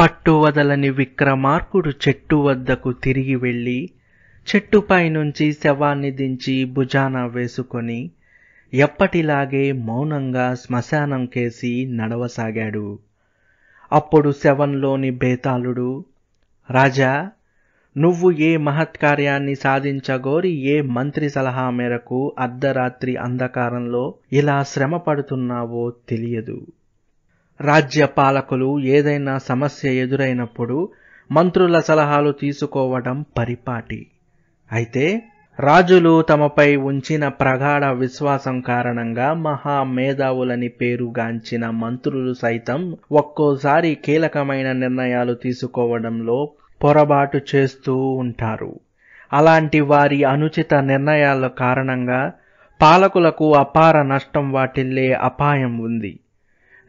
పట్టువదలని విక్రమార్కుడు చెట్టు వద్దకు తిరిగి వెళ్ళి చెట్టుపై నుంచి శవాన్ని దించి భుజాన వేసుకొని ఎప్పటిలాగే మౌనంగా శ్మశానం కేసి నడవసాగాడు అప్పుడు శవంలోని బేతాళుడు రాజా నువ్వు ఏ మహత్కార్యాన్ని సాధించగోరి ఏ మంత్రి సలహా మేరకు అర్ధరాత్రి అంధకారంలో ఇలా శ్రమ పడుతున్నావో తెలియదు రాజ్య పాలకులు ఏదైనా సమస్య ఎదురైనప్పుడు మంత్రుల సలహాలు తీసుకోవడం పరిపాటి అయితే రాజులు తమపై ఉంచిన ప్రగాఢ విశ్వాసం కారణంగా మహా మేధావులని పేరుగాంచిన మంత్రులు సైతం ఒక్కోసారి కీలకమైన నిర్ణయాలు తీసుకోవడంలో పొరబాటు చేస్తూ ఉంటారు అలాంటి వారి అనుచిత నిర్ణయాల కారణంగా పాలకులకు అపార నష్టం వాటిల్లే అపాయం ఉంది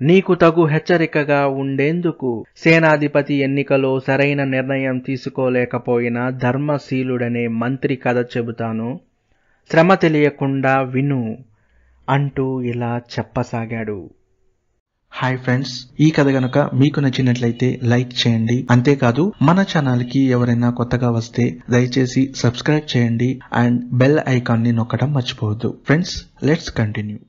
నీకు తగు హెచ్చరికగా ఉండేందుకు సేనాధిపతి ఎన్నికలో సరైన నిర్ణయం తీసుకోలేకపోయిన ధర్మశీలుడనే మంత్రి కథ చెబుతాను శ్రమ తెలియకుండా విను అంటూ ఇలా చెప్పసాగాడు హాయ్ ఫ్రెండ్స్ ఈ కథ గనుక మీకు నచ్చినట్లయితే లైక్ చేయండి అంతేకాదు మన ఛానల్కి ఎవరైనా కొత్తగా వస్తే దయచేసి సబ్స్క్రైబ్ చేయండి అండ్ బెల్ ఐకాన్ని నొక్కడం మర్చిపోవద్దు ఫ్రెండ్స్ లెట్స్ కంటిన్యూ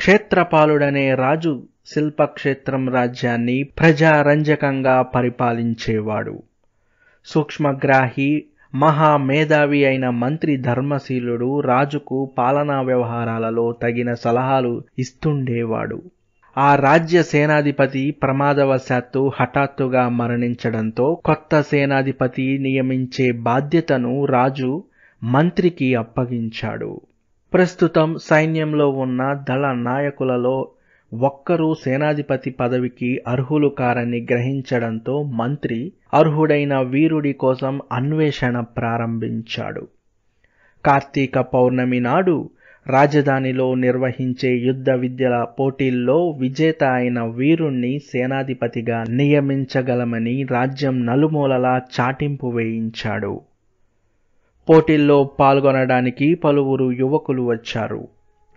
క్షేత్రపాలుడనే రాజు శిల్పక్షేత్రం రాజ్యాన్ని ప్రజారంజకంగా పరిపాలించేవాడు సూక్ష్మగ్రాహి మహామేధావి అయిన మంత్రి ధర్మశీలుడు రాజుకు పాలనా వ్యవహారాలలో తగిన సలహాలు ఇస్తుండేవాడు ఆ రాజ్య సేనాధిపతి ప్రమాదవశాత్తు హఠాత్తుగా మరణించడంతో కొత్త సేనాధిపతి నియమించే బాధ్యతను రాజు మంత్రికి అప్పగించాడు ప్రస్తుతం సైన్యంలో ఉన్న దళ నాయకులలో ఒక్కరూ సేనాధిపతి పదవికి అర్హులు కారని గ్రహించడంతో మంత్రి అర్హుడైన వీరుడి కోసం అన్వేషణ ప్రారంభించాడు కార్తీక పౌర్ణమి నాడు రాజధానిలో నిర్వహించే యుద్ధ విద్యల పోటీల్లో విజేత అయిన వీరుణ్ణి సేనాధిపతిగా నియమించగలమని రాజ్యం నలుమూలలా చాటింపు వేయించాడు పోటీల్లో పాల్గొనడానికి పలువురు యువకులు వచ్చారు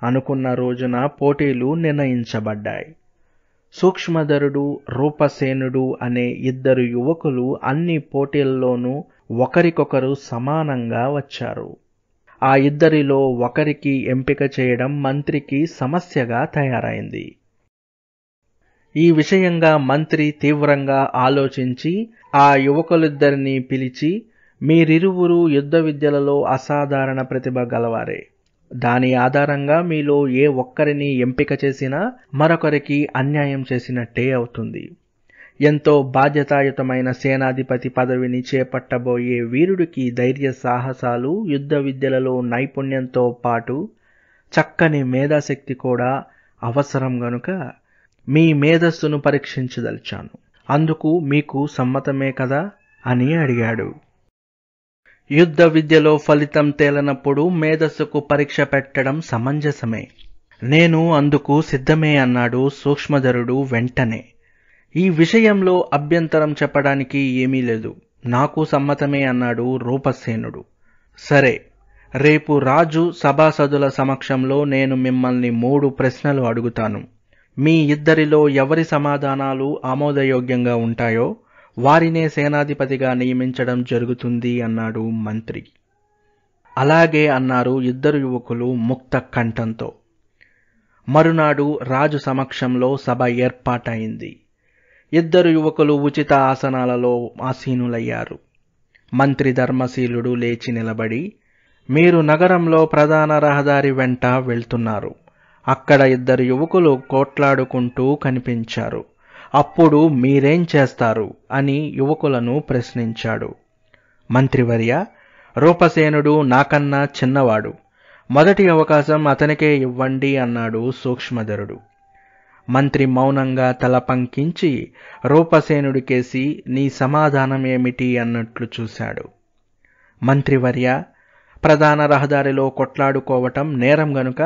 అనుకున్న రోజున పోటీలు నిర్ణయించబడ్డాయి సూక్ష్మధరుడు రూపసేనుడు అనే ఇద్దరు యువకులు అన్ని పోటీల్లోనూ ఒకరికొకరు సమానంగా వచ్చారు ఆ ఇద్దరిలో ఒకరికి ఎంపిక చేయడం మంత్రికి సమస్యగా తయారైంది ఈ విషయంగా మంత్రి తీవ్రంగా ఆలోచించి ఆ యువకులిద్దరినీ పిలిచి మీరిరువురు యుద్ధ విద్యలలో అసాధారణ ప్రతిభ గలవారే దాని ఆధారంగా మీలో ఏ ఒక్కరిని ఎంపిక చేసినా మరొకరికి అన్యాయం చేసినట్టే అవుతుంది ఎంతో బాధ్యతాయుతమైన సేనాధిపతి పదవిని చేపట్టబోయే వీరుడికి ధైర్య సాహసాలు యుద్ధ విద్యలలో నైపుణ్యంతో పాటు చక్కని మేధాశక్తి కూడా అవసరం గనుక మీ మేధస్సును పరీక్షించదలిచాను అందుకు మీకు సమ్మతమే కదా అని అడిగాడు యుద్ధ విద్యలో ఫలితం తేలనప్పుడు మేధస్సుకు పరీక్ష పెట్టడం సమంజసమే నేను అందుకు సిద్ధమే అన్నాడు సూక్ష్మధరుడు వెంటనే ఈ విషయంలో అభ్యంతరం చెప్పడానికి ఏమీ లేదు నాకు సమ్మతమే అన్నాడు రూపసేనుడు సరే రేపు రాజు సభాసదుల సమక్షంలో నేను మిమ్మల్ని మూడు ప్రశ్నలు అడుగుతాను మీ ఇద్దరిలో ఎవరి సమాధానాలు ఆమోదయోగ్యంగా ఉంటాయో వారినే సేనాధిపతిగా నియమించడం జరుగుతుంది అన్నాడు మంత్రి అలాగే అన్నారు ఇద్దరు యువకులు ముక్త కంఠంతో మరునాడు రాజు సమక్షంలో సభ ఏర్పాటైంది ఇద్దరు యువకులు ఉచిత ఆసనాలలో ఆసీనులయ్యారు మంత్రి ధర్మశీలుడు లేచి నిలబడి మీరు నగరంలో ప్రధాన రహదారి వెంట వెళ్తున్నారు అక్కడ ఇద్దరు యువకులు కోట్లాడుకుంటూ కనిపించారు అప్పుడు మీరేం చేస్తారు అని యువకులను ప్రశ్నించాడు మంత్రివర్య రూపసేనుడు నాకన్నా చిన్నవాడు మొదటి అవకాశం అతనికే ఇవ్వండి అన్నాడు సూక్ష్మధరుడు మంత్రి మౌనంగా తల పంకించి రూపసేనుడికేసి నీ సమాధానం ఏమిటి అన్నట్లు చూశాడు మంత్రివర్య ప్రధాన రహదారిలో కొట్లాడుకోవటం నేరం గనుక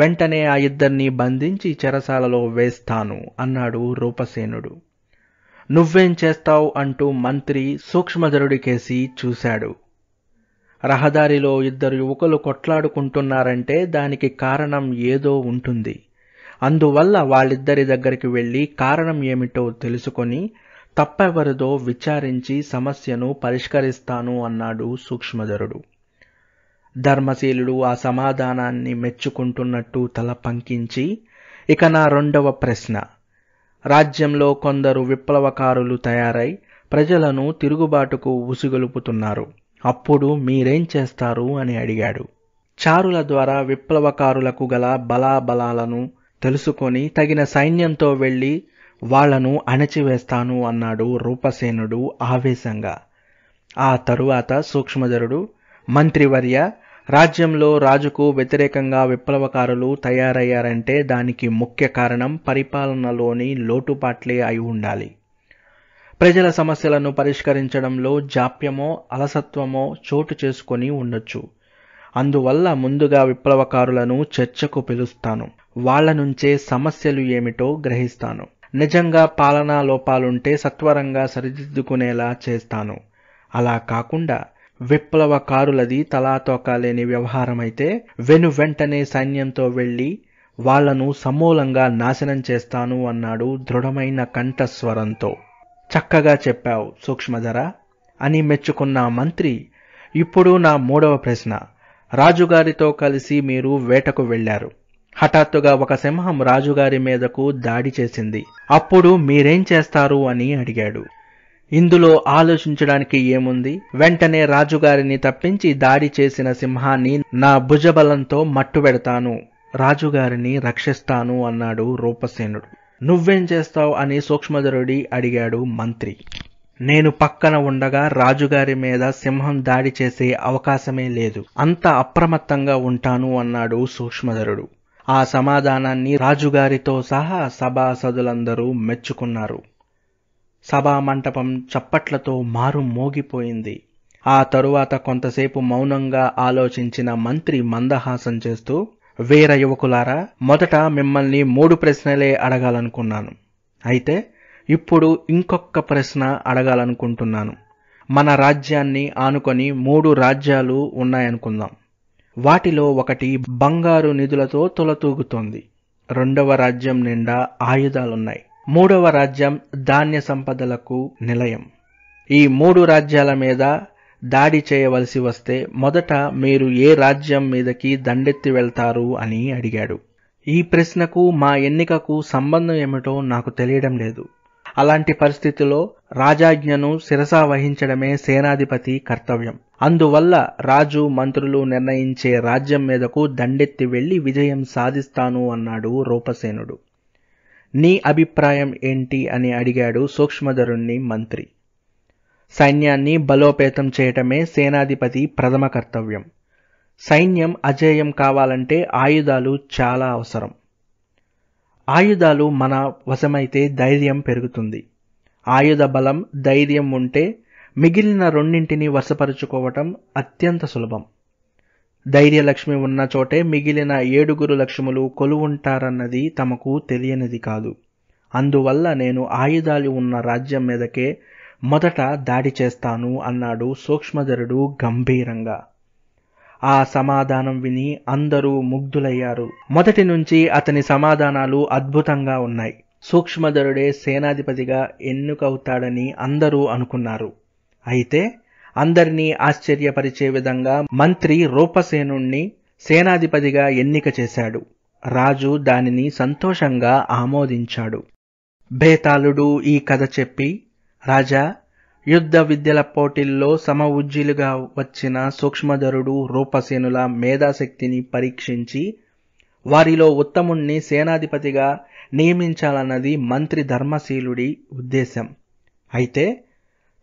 వెంటనే ఆ ఇద్దరిని బంధించి చెరసాలలో వేస్తాను అన్నాడు రూపసేనుడు నువ్వేం చేస్తావు అంటూ మంత్రి కేసి చూశాడు రహదారిలో ఇద్దరు యువకులు కొట్లాడుకుంటున్నారంటే దానికి కారణం ఏదో ఉంటుంది అందువల్ల వాళ్ళిద్దరి దగ్గరికి వెళ్ళి కారణం ఏమిటో తెలుసుకొని తప్పెవరిదో విచారించి సమస్యను పరిష్కరిస్తాను అన్నాడు సూక్ష్మధరుడు ధర్మశీలుడు ఆ సమాధానాన్ని మెచ్చుకుంటున్నట్టు తల పంకించి ఇక నా రెండవ ప్రశ్న రాజ్యంలో కొందరు విప్లవకారులు తయారై ప్రజలను తిరుగుబాటుకు ఉసిగొలుపుతున్నారు అప్పుడు మీరేం చేస్తారు అని అడిగాడు చారుల ద్వారా విప్లవకారులకు గల బలాబలాలను తెలుసుకొని తగిన సైన్యంతో వెళ్ళి వాళ్లను అణచివేస్తాను అన్నాడు రూపసేనుడు ఆవేశంగా ఆ తరువాత సూక్ష్మధరుడు మంత్రివర్య రాజ్యంలో రాజుకు వ్యతిరేకంగా విప్లవకారులు తయారయ్యారంటే దానికి ముఖ్య కారణం పరిపాలనలోని లోటుపాట్లే అయి ఉండాలి ప్రజల సమస్యలను పరిష్కరించడంలో జాప్యమో అలసత్వమో చోటు చేసుకొని ఉండొచ్చు అందువల్ల ముందుగా విప్లవకారులను చర్చకు పిలుస్తాను వాళ్ల నుంచే సమస్యలు ఏమిటో గ్రహిస్తాను నిజంగా పాలనా లోపాలుంటే సత్వరంగా సరిదిద్దుకునేలా చేస్తాను అలా కాకుండా విప్లవకారులది తలాతోకాలేని వ్యవహారమైతే వెను వెంటనే సైన్యంతో వెళ్ళి వాళ్లను సమూలంగా నాశనం చేస్తాను అన్నాడు దృఢమైన కంఠస్వరంతో చక్కగా చెప్పావు సూక్ష్మధర అని మెచ్చుకున్న మంత్రి ఇప్పుడు నా మూడవ ప్రశ్న రాజుగారితో కలిసి మీరు వేటకు వెళ్లారు హఠాత్తుగా ఒక సింహం రాజుగారి మీదకు దాడి చేసింది అప్పుడు మీరేం చేస్తారు అని అడిగాడు ఇందులో ఆలోచించడానికి ఏముంది వెంటనే రాజుగారిని తప్పించి దాడి చేసిన సింహాన్ని నా భుజబలంతో మట్టు పెడతాను రాజుగారిని రక్షిస్తాను అన్నాడు రూపసేనుడు నువ్వేం చేస్తావు అని సూక్ష్మధరుడి అడిగాడు మంత్రి నేను పక్కన ఉండగా రాజుగారి మీద సింహం దాడి చేసే అవకాశమే లేదు అంత అప్రమత్తంగా ఉంటాను అన్నాడు సూక్ష్మధరుడు ఆ సమాధానాన్ని రాజుగారితో సహా సభాసదులందరూ మెచ్చుకున్నారు సభామంటపం చప్పట్లతో మారు మోగిపోయింది ఆ తరువాత కొంతసేపు మౌనంగా ఆలోచించిన మంత్రి మందహాసం చేస్తూ వీర యువకులారా మొదట మిమ్మల్ని మూడు ప్రశ్నలే అడగాలనుకున్నాను అయితే ఇప్పుడు ఇంకొక ప్రశ్న అడగాలనుకుంటున్నాను మన రాజ్యాన్ని ఆనుకొని మూడు రాజ్యాలు ఉన్నాయనుకుందాం వాటిలో ఒకటి బంగారు నిధులతో తొలతూగుతోంది రెండవ రాజ్యం నిండా ఆయుధాలున్నాయి మూడవ రాజ్యం ధాన్య సంపదలకు నిలయం ఈ మూడు రాజ్యాల మీద దాడి చేయవలసి వస్తే మొదట మీరు ఏ రాజ్యం మీదకి దండెత్తి వెళ్తారు అని అడిగాడు ఈ ప్రశ్నకు మా ఎన్నికకు సంబంధం ఏమిటో నాకు తెలియడం లేదు అలాంటి పరిస్థితిలో రాజాజ్ఞను శిరసా వహించడమే సేనాధిపతి కర్తవ్యం అందువల్ల రాజు మంత్రులు నిర్ణయించే రాజ్యం మీదకు దండెత్తి వెళ్లి విజయం సాధిస్తాను అన్నాడు రూపసేనుడు నీ అభిప్రాయం ఏంటి అని అడిగాడు సూక్ష్మధరుణ్ణి మంత్రి సైన్యాన్ని బలోపేతం చేయటమే సేనాధిపతి ప్రథమ కర్తవ్యం సైన్యం అజేయం కావాలంటే ఆయుధాలు చాలా అవసరం ఆయుధాలు మన వశమైతే ధైర్యం పెరుగుతుంది ఆయుధ బలం ధైర్యం ఉంటే మిగిలిన రెండింటిని వశపరుచుకోవటం అత్యంత సులభం ధైర్యలక్ష్మి ఉన్న చోటే మిగిలిన ఏడుగురు లక్ష్ములు కొలువుంటారన్నది తమకు తెలియనిది కాదు అందువల్ల నేను ఆయుధాలు ఉన్న రాజ్యం మీదకే మొదట దాడి చేస్తాను అన్నాడు సూక్ష్మధరుడు గంభీరంగా ఆ సమాధానం విని అందరూ ముగ్ధులయ్యారు మొదటి నుంచి అతని సమాధానాలు అద్భుతంగా ఉన్నాయి సూక్ష్మధరుడే సేనాధిపతిగా ఎన్నుకవుతాడని అందరూ అనుకున్నారు అయితే అందరినీ ఆశ్చర్యపరిచే విధంగా మంత్రి రూపసేనుణ్ణి సేనాధిపతిగా ఎన్నిక చేశాడు రాజు దానిని సంతోషంగా ఆమోదించాడు బేతాళుడు ఈ కథ చెప్పి రాజా యుద్ధ విద్యల పోటీల్లో సమ ఉజ్జీలుగా వచ్చిన సూక్ష్మధరుడు రూపసేనుల మేధాశక్తిని పరీక్షించి వారిలో ఉత్తముణ్ణి సేనాధిపతిగా నియమించాలన్నది మంత్రి ధర్మశీలుడి ఉద్దేశం అయితే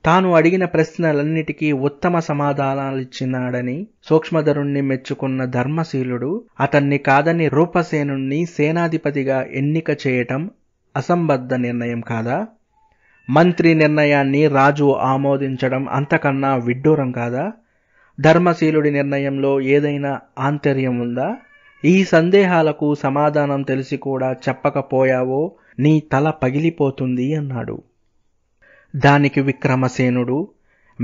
తాను అడిగిన ప్రశ్నలన్నిటికీ ఉత్తమ సమాధానాలిచ్చినాడని సూక్ష్మధరుణ్ణి మెచ్చుకున్న ధర్మశీలుడు అతన్ని కాదని రూపసేనుణ్ణి సేనాధిపతిగా ఎన్నిక చేయటం అసంబద్ధ నిర్ణయం కాదా మంత్రి నిర్ణయాన్ని రాజు ఆమోదించడం అంతకన్నా విడ్డూరం కాదా ధర్మశీలుడి నిర్ణయంలో ఏదైనా ఆంతర్యం ఉందా ఈ సందేహాలకు సమాధానం తెలిసి కూడా చెప్పకపోయావో నీ తల పగిలిపోతుంది అన్నాడు దానికి విక్రమసేనుడు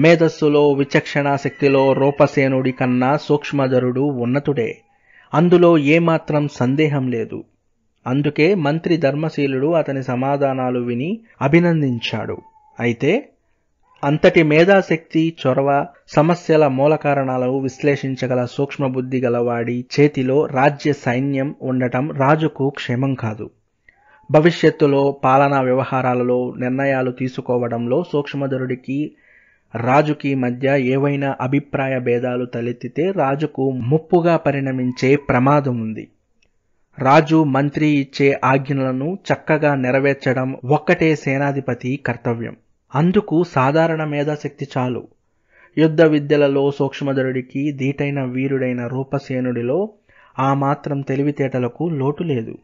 మేధస్సులో విచక్షణాశక్తిలో శక్తిలో రూపసేనుడి కన్నా సూక్ష్మధరుడు ఉన్నతుడే అందులో ఏమాత్రం సందేహం లేదు అందుకే మంత్రి ధర్మశీలుడు అతని సమాధానాలు విని అభినందించాడు అయితే అంతటి మేధాశక్తి చొరవ సమస్యల కారణాలను విశ్లేషించగల సూక్ష్మబుద్ధి గలవాడి చేతిలో రాజ్య సైన్యం ఉండటం రాజుకు క్షేమం కాదు భవిష్యత్తులో పాలనా వ్యవహారాలలో నిర్ణయాలు తీసుకోవడంలో సూక్ష్మధరుడికి రాజుకి మధ్య ఏవైనా అభిప్రాయ భేదాలు తలెత్తితే రాజుకు ముప్పుగా పరిణమించే ప్రమాదం ఉంది రాజు మంత్రి ఇచ్చే ఆజ్ఞలను చక్కగా నెరవేర్చడం ఒక్కటే సేనాధిపతి కర్తవ్యం అందుకు సాధారణ మేధాశక్తి చాలు యుద్ధ విద్యలలో సూక్ష్మధరుడికి దీటైన వీరుడైన రూపసేనుడిలో ఆ మాత్రం తెలివితేటలకు లోటు లేదు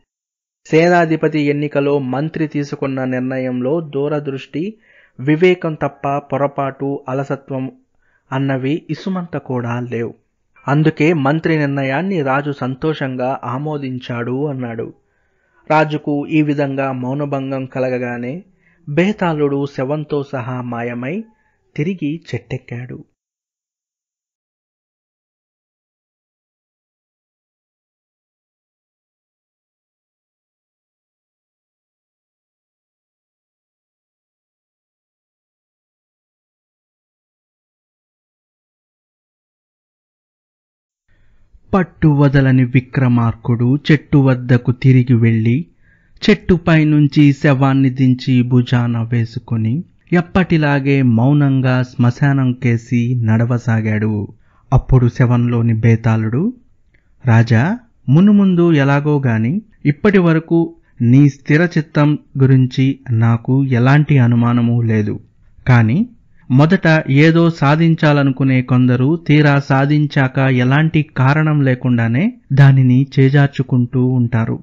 సేనాధిపతి ఎన్నికలో మంత్రి తీసుకున్న నిర్ణయంలో దూరదృష్టి వివేకం తప్ప పొరపాటు అలసత్వం అన్నవి ఇసుమంత కూడా లేవు అందుకే మంత్రి నిర్ణయాన్ని రాజు సంతోషంగా ఆమోదించాడు అన్నాడు రాజుకు ఈ విధంగా మౌనభంగం కలగగానే బేతాళుడు శవంతో సహా మాయమై తిరిగి చెట్టెక్కాడు పట్టు వదలని విక్రమార్కుడు చెట్టు వద్దకు తిరిగి వెళ్ళి చెట్టుపై నుంచి శవాన్ని దించి భుజాన వేసుకుని ఎప్పటిలాగే మౌనంగా శ్మశానం కేసి నడవసాగాడు అప్పుడు శవంలోని బేతాళుడు రాజా మునుముందు ఎలాగో గాని ఇప్పటి వరకు నీ స్థిర చిత్తం గురించి నాకు ఎలాంటి అనుమానమూ లేదు కానీ మొదట ఏదో సాధించాలనుకునే కొందరు తీరా సాధించాక ఎలాంటి కారణం లేకుండానే దానిని చేజార్చుకుంటూ ఉంటారు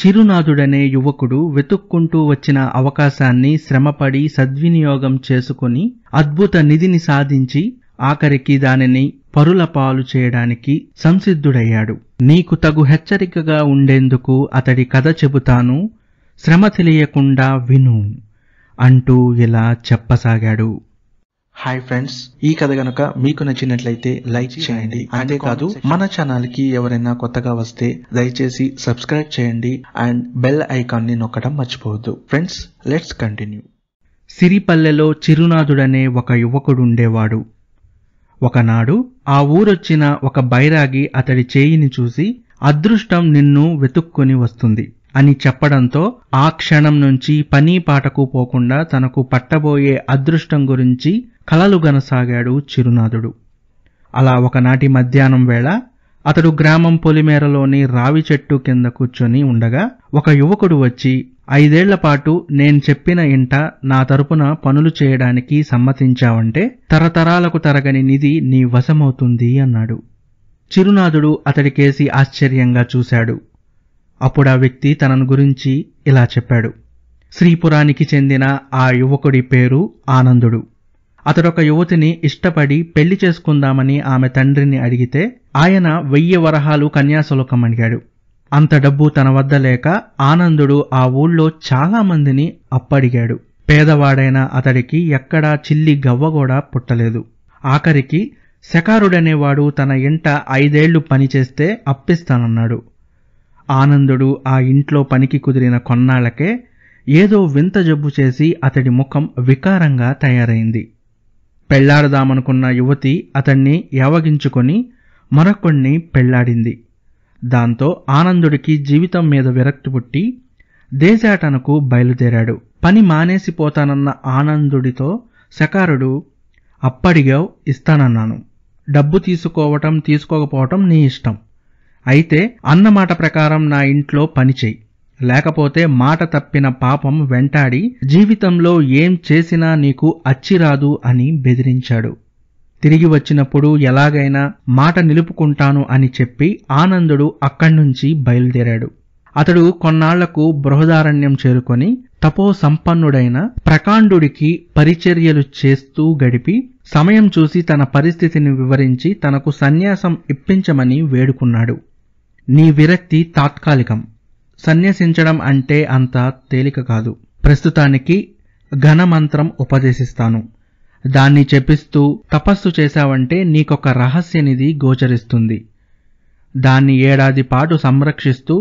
చిరునాథుడనే యువకుడు వెతుక్కుంటూ వచ్చిన అవకాశాన్ని శ్రమపడి సద్వినియోగం చేసుకుని అద్భుత నిధిని సాధించి ఆఖరికి దానిని పరుల పాలు చేయడానికి సంసిద్ధుడయ్యాడు నీకు తగు హెచ్చరికగా ఉండేందుకు అతడి కథ చెబుతాను శ్రమ తెలియకుండా విను అంటూ ఇలా చెప్పసాగాడు హాయ్ ఫ్రెండ్స్ ఈ కథ గనుక మీకు నచ్చినట్లయితే లైక్ చేయండి అంతేకాదు మన ఛానల్ కి ఎవరైనా కొత్తగా వస్తే దయచేసి సబ్స్క్రైబ్ చేయండి అండ్ బెల్ ఐకాన్ ని నొక్కడం మర్చిపోవద్దు ఫ్రెండ్స్ లెట్స్ కంటిన్యూ సిరిపల్లెలో చిరునాథుడనే ఒక యువకుడుండేవాడు ఒకనాడు ఆ ఊరొచ్చిన ఒక బైరాగి అతడి చేయిని చూసి అదృష్టం నిన్ను వెతుక్కుని వస్తుంది అని చెప్పడంతో ఆ క్షణం నుంచి పని పాటకు పోకుండా తనకు పట్టబోయే అదృష్టం గురించి కలలు గనసాగాడు చిరునాథుడు అలా ఒకనాటి మధ్యాహ్నం వేళ అతడు గ్రామం పొలిమేరలోని రావి చెట్టు కింద కూర్చొని ఉండగా ఒక యువకుడు వచ్చి ఐదేళ్లపాటు పాటు నేను చెప్పిన ఇంట నా తరపున పనులు చేయడానికి సమ్మతించావంటే తరతరాలకు తరగని నిధి నీ వశమవుతుంది అన్నాడు చిరునాథుడు అతడికేసి ఆశ్చర్యంగా చూశాడు అప్పుడు ఆ వ్యక్తి తనను గురించి ఇలా చెప్పాడు శ్రీపురానికి చెందిన ఆ యువకుడి పేరు ఆనందుడు అతడొక యువతిని ఇష్టపడి పెళ్లి చేసుకుందామని ఆమె తండ్రిని అడిగితే ఆయన వెయ్యి వరహాలు కన్యాశులకం అడిగాడు అంత డబ్బు తన వద్ద లేక ఆనందుడు ఆ ఊళ్ళో చాలామందిని అప్పడిగాడు పేదవాడైన అతడికి ఎక్కడా చిల్లి గవ్వ కూడా పుట్టలేదు ఆఖరికి శకారుడనేవాడు తన ఇంట ఐదేళ్లు పనిచేస్తే అప్పిస్తానన్నాడు ఆనందుడు ఆ ఇంట్లో పనికి కుదిరిన కొన్నాళ్లకే ఏదో వింత జబ్బు చేసి అతడి ముఖం వికారంగా తయారైంది పెళ్లాడదామనుకున్న యువతి అతణ్ణి యావగించుకొని మరొకణ్ణి పెళ్లాడింది దాంతో ఆనందుడికి జీవితం మీద విరక్తి పుట్టి దేశాటనకు బయలుదేరాడు పని మానేసిపోతానన్న ఆనందుడితో శకారుడు అప్పడిగా ఇస్తానన్నాను డబ్బు తీసుకోవటం తీసుకోకపోవటం నీ ఇష్టం అయితే అన్నమాట ప్రకారం నా ఇంట్లో పనిచేయి లేకపోతే మాట తప్పిన పాపం వెంటాడి జీవితంలో ఏం చేసినా నీకు అచ్చిరాదు అని బెదిరించాడు తిరిగి వచ్చినప్పుడు ఎలాగైనా మాట నిలుపుకుంటాను అని చెప్పి ఆనందుడు అక్కడ్నుంచి బయలుదేరాడు అతడు కొన్నాళ్లకు బృహదారణ్యం చేరుకొని తపో సంపన్నుడైన ప్రకాండుడికి పరిచర్యలు చేస్తూ గడిపి సమయం చూసి తన పరిస్థితిని వివరించి తనకు సన్యాసం ఇప్పించమని వేడుకున్నాడు నీ విరక్తి తాత్కాలికం సన్యసించడం అంటే అంత తేలిక కాదు ప్రస్తుతానికి ఘనమంత్రం ఉపదేశిస్తాను దాన్ని చెప్పిస్తూ తపస్సు చేశావంటే నీకొక రహస్యనిధి గోచరిస్తుంది దాన్ని ఏడాది పాటు సంరక్షిస్తూ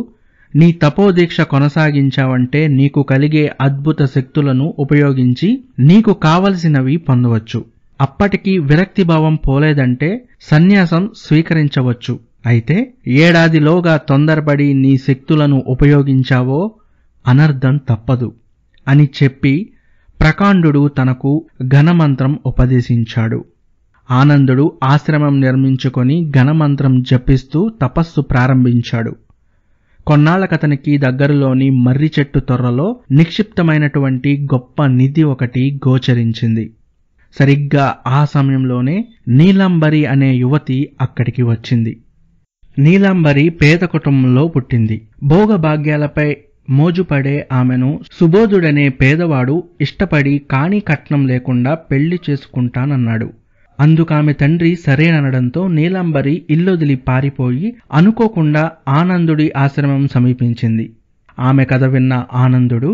నీ తపోదీక్ష కొనసాగించావంటే నీకు కలిగే అద్భుత శక్తులను ఉపయోగించి నీకు కావలసినవి పొందవచ్చు అప్పటికీ విరక్తి భావం పోలేదంటే సన్యాసం స్వీకరించవచ్చు అయితే ఏడాదిలోగా తొందరపడి నీ శక్తులను ఉపయోగించావో అనర్థం తప్పదు అని చెప్పి ప్రకాండు తనకు ఘనమంత్రం ఉపదేశించాడు ఆనందుడు ఆశ్రమం నిర్మించుకొని ఘనమంత్రం జపిస్తూ తపస్సు ప్రారంభించాడు కొన్నాళ్ళకతనికి దగ్గరలోని మర్రి చెట్టు తొర్రలో నిక్షిప్తమైనటువంటి గొప్ప నిధి ఒకటి గోచరించింది సరిగ్గా ఆ సమయంలోనే నీలంబరి అనే యువతి అక్కడికి వచ్చింది నీలాంబరి పేద కుటుంబంలో పుట్టింది భోగభాగ్యాలపై మోజుపడే ఆమెను సుబోధుడనే పేదవాడు ఇష్టపడి కాణి కట్నం లేకుండా పెళ్లి చేసుకుంటానన్నాడు అందుకామె తండ్రి సరేననడంతో నీలాంబరి ఇల్లొదిలి పారిపోయి అనుకోకుండా ఆనందుడి ఆశ్రమం సమీపించింది ఆమె కథ విన్న ఆనందుడు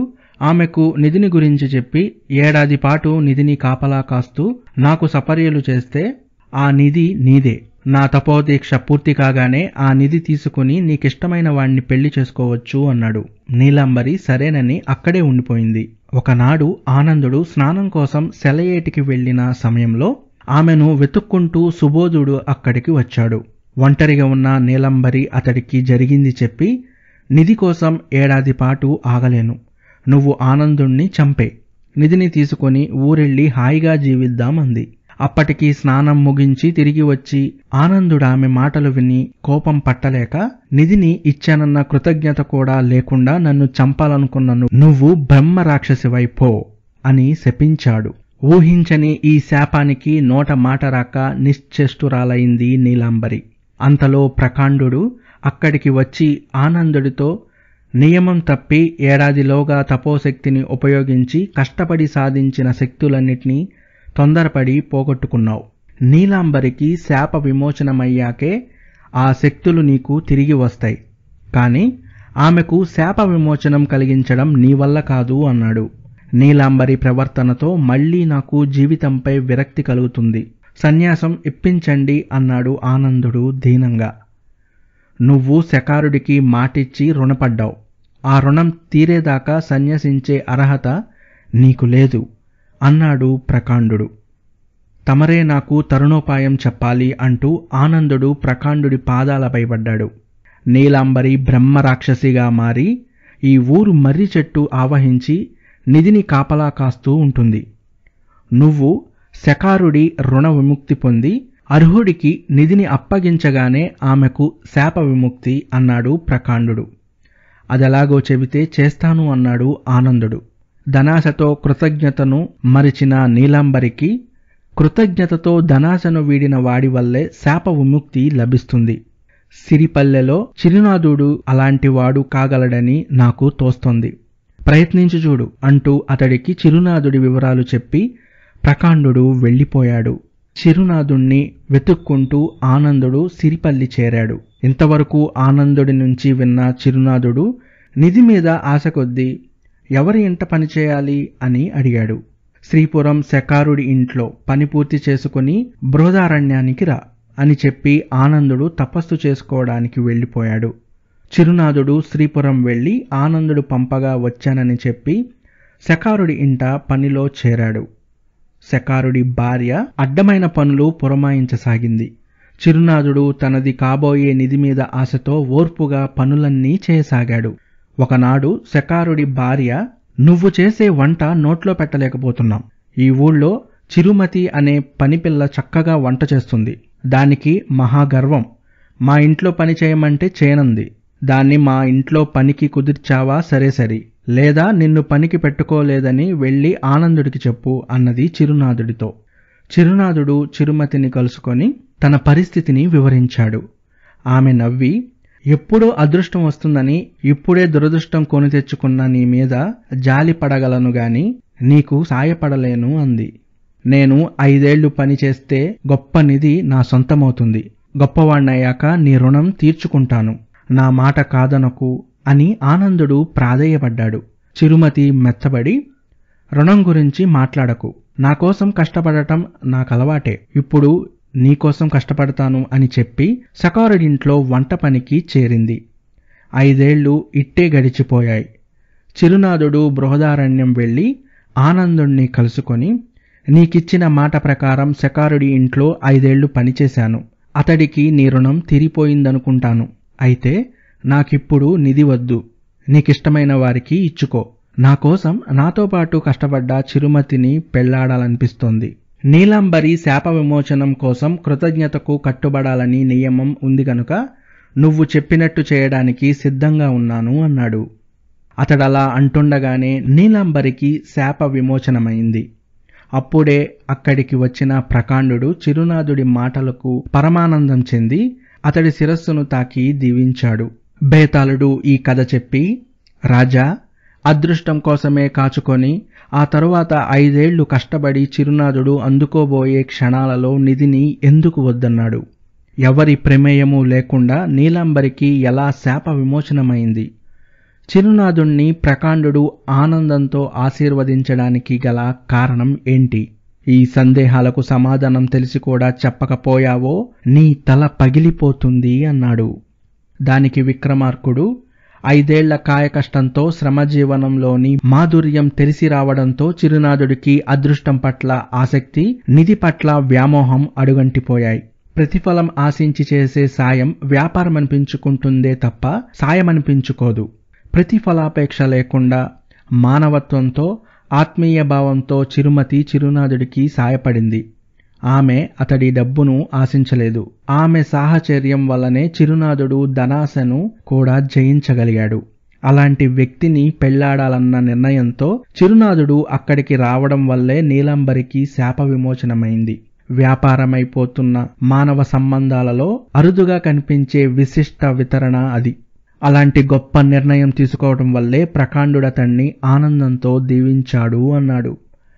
ఆమెకు నిధిని గురించి చెప్పి ఏడాది పాటు నిధిని కాపలా కాస్తూ నాకు సపర్యలు చేస్తే ఆ నిధి నీదే నా తపోదీక్ష పూర్తి కాగానే ఆ నిధి తీసుకుని నీకిష్టమైన వాణ్ణి పెళ్లి చేసుకోవచ్చు అన్నాడు నీలాంబరి సరేనని అక్కడే ఉండిపోయింది ఒకనాడు ఆనందుడు స్నానం కోసం సెలయేటికి వెళ్లిన సమయంలో ఆమెను వెతుక్కుంటూ సుబోధుడు అక్కడికి వచ్చాడు ఒంటరిగా ఉన్న నీలంబరి అతడికి జరిగింది చెప్పి నిధి కోసం ఏడాది పాటు ఆగలేను నువ్వు ఆనందుణ్ణి చంపే నిధిని తీసుకొని ఊరెళ్ళి హాయిగా జీవిద్దామంది అప్పటికి స్నానం ముగించి తిరిగి వచ్చి ఆనందుడు ఆమె మాటలు విని కోపం పట్టలేక నిధిని ఇచ్చానన్న కృతజ్ఞత కూడా లేకుండా నన్ను చంపాలనుకున్నను నువ్వు బ్రహ్మ రాక్షసివైపో అని శపించాడు ఊహించని ఈ శాపానికి నోట మాట రాక నిశ్చేష్టురాలైంది నీలాంబరి అంతలో ప్రకాండు అక్కడికి వచ్చి ఆనందుడితో నియమం తప్పి ఏడాదిలోగా తపోశక్తిని ఉపయోగించి కష్టపడి సాధించిన శక్తులన్నిటినీ తొందరపడి పోగొట్టుకున్నావు నీలాంబరికి శాప విమోచనమయ్యాకే ఆ శక్తులు నీకు తిరిగి వస్తాయి కానీ ఆమెకు శాప విమోచనం కలిగించడం నీ వల్ల కాదు అన్నాడు నీలాంబరి ప్రవర్తనతో మళ్లీ నాకు జీవితంపై విరక్తి కలుగుతుంది సన్యాసం ఇప్పించండి అన్నాడు ఆనందుడు దీనంగా నువ్వు శకారుడికి మాటిచ్చి రుణపడ్డావు ఆ రుణం తీరేదాకా సన్యసించే అర్హత నీకు లేదు అన్నాడు ప్రకాండుడు తమరే నాకు తరుణోపాయం చెప్పాలి అంటూ ఆనందుడు ప్రకాండుడి పాదాలపై పడ్డాడు నీలాంబరి బ్రహ్మరాక్షసిగా మారి ఈ ఊరు మర్రి చెట్టు ఆవహించి నిధిని కాపలా కాస్తూ ఉంటుంది నువ్వు శకారుడి రుణ విముక్తి పొంది అర్హుడికి నిధిని అప్పగించగానే ఆమెకు శాప విముక్తి అన్నాడు ప్రకాండుడు అదెలాగో చెబితే చేస్తాను అన్నాడు ఆనందుడు ధనాశతో కృతజ్ఞతను మరిచిన నీలాంబరికి కృతజ్ఞతతో ధనాశను వీడిన వాడి వల్లే శాప విముక్తి లభిస్తుంది సిరిపల్లెలో చిరునాథుడు అలాంటివాడు కాగలడని నాకు తోస్తోంది ప్రయత్నించి చూడు అంటూ అతడికి చిరునాథుడి వివరాలు చెప్పి ప్రకాండుడు వెళ్ళిపోయాడు చిరునాథుణ్ణి వెతుక్కుంటూ ఆనందుడు సిరిపల్లి చేరాడు ఇంతవరకు ఆనందుడి నుంచి విన్న చిరునాథుడు నిధి మీద ఆశ కొద్దీ ఎవరి ఇంట పనిచేయాలి అని అడిగాడు శ్రీపురం శకారుడి ఇంట్లో పని పూర్తి చేసుకుని బృహదారణ్యానికి రా అని చెప్పి ఆనందుడు తపస్సు చేసుకోవడానికి వెళ్ళిపోయాడు చిరునాథుడు శ్రీపురం వెళ్ళి ఆనందుడు పంపగా వచ్చానని చెప్పి శకారుడి ఇంట పనిలో చేరాడు శకారుడి భార్య అడ్డమైన పనులు పురమాయించసాగింది చిరునాథుడు తనది కాబోయే నిధి మీద ఆశతో ఓర్పుగా పనులన్నీ చేయసాగాడు ఒకనాడు శకారుడి భార్య నువ్వు చేసే వంట నోట్లో పెట్టలేకపోతున్నాం ఈ ఊళ్ళో చిరుమతి అనే పనిపిల్ల చక్కగా వంట చేస్తుంది దానికి మహాగర్వం మా ఇంట్లో పని చేయమంటే చేయనంది దాన్ని మా ఇంట్లో పనికి కుదిర్చావా సరే సరి లేదా నిన్ను పనికి పెట్టుకోలేదని వెళ్ళి ఆనందుడికి చెప్పు అన్నది చిరునాథుడితో చిరునాథుడు చిరుమతిని కలుసుకొని తన పరిస్థితిని వివరించాడు ఆమె నవ్వి ఎప్పుడో అదృష్టం వస్తుందని ఇప్పుడే దురదృష్టం కొని తెచ్చుకున్న నీ మీద జాలి పడగలను గాని నీకు సాయపడలేను అంది నేను ఐదేళ్లు పనిచేస్తే గొప్ప నిధి నా సొంతమవుతుంది గొప్పవాణ్ణయ్యాక నీ రుణం తీర్చుకుంటాను నా మాట కాదనకు అని ఆనందుడు ప్రాధేయపడ్డాడు చిరుమతి మెత్తబడి రుణం గురించి మాట్లాడకు నాకోసం కష్టపడటం నాకు అలవాటే ఇప్పుడు నీకోసం కష్టపడతాను అని చెప్పి సకారుడింట్లో వంట పనికి చేరింది ఐదేళ్లు ఇట్టే గడిచిపోయాయి చిరునాథుడు బృహదారణ్యం వెళ్ళి ఆనందుణ్ణి కలుసుకొని నీకిచ్చిన మాట ప్రకారం సకారుడి ఇంట్లో ఐదేళ్లు పనిచేశాను అతడికి నీ రుణం తీరిపోయిందనుకుంటాను అయితే నాకిప్పుడు నిధి వద్దు నీకిష్టమైన వారికి ఇచ్చుకో నా కోసం నాతో పాటు కష్టపడ్డ చిరుమతిని పెళ్లాడాలనిపిస్తోంది నీలాంబరి శాప విమోచనం కోసం కృతజ్ఞతకు కట్టుబడాలని నియమం ఉంది గనుక నువ్వు చెప్పినట్టు చేయడానికి సిద్ధంగా ఉన్నాను అన్నాడు అతడలా అంటుండగానే నీలాంబరికి శాప విమోచనమైంది అప్పుడే అక్కడికి వచ్చిన ప్రకాండు చిరునాథుడి మాటలకు పరమానందం చెంది అతడి శిరస్సును తాకి దీవించాడు బేతాళుడు ఈ కథ చెప్పి రాజా అదృష్టం కోసమే కాచుకొని ఆ తరువాత ఐదేళ్లు కష్టపడి చిరునాథుడు అందుకోబోయే క్షణాలలో నిధిని ఎందుకు వద్దన్నాడు ఎవరి ప్రమేయము లేకుండా నీలాంబరికి ఎలా శాప విమోచనమైంది చిరునాథుణ్ణి ప్రకాండుడు ఆనందంతో ఆశీర్వదించడానికి గల కారణం ఏంటి ఈ సందేహాలకు సమాధానం తెలిసి కూడా చెప్పకపోయావో నీ తల పగిలిపోతుంది అన్నాడు దానికి విక్రమార్కుడు ఐదేళ్ల కాయకష్టంతో శ్రమజీవనంలోని మాధుర్యం తెరిసి రావడంతో చిరునాథుడికి అదృష్టం పట్ల ఆసక్తి నిధి పట్ల వ్యామోహం అడుగంటిపోయాయి ప్రతిఫలం ఆశించి చేసే సాయం వ్యాపారం అనిపించుకుంటుందే తప్ప సాయమనిపించుకోదు ప్రతిఫలాపేక్ష లేకుండా మానవత్వంతో ఆత్మీయ భావంతో చిరుమతి చిరునాథుడికి సాయపడింది ఆమె అతడి డబ్బును ఆశించలేదు ఆమె సాహచర్యం వల్లనే చిరునాథుడు ధనాశను కూడా జయించగలిగాడు అలాంటి వ్యక్తిని పెళ్లాడాలన్న నిర్ణయంతో చిరునాథుడు అక్కడికి రావడం వల్లే నీలాంబరికి శాప విమోచనమైంది వ్యాపారమైపోతున్న మానవ సంబంధాలలో అరుదుగా కనిపించే విశిష్ట వితరణ అది అలాంటి గొప్ప నిర్ణయం తీసుకోవడం వల్లే ప్రకాండుడతన్ని ఆనందంతో దీవించాడు అన్నాడు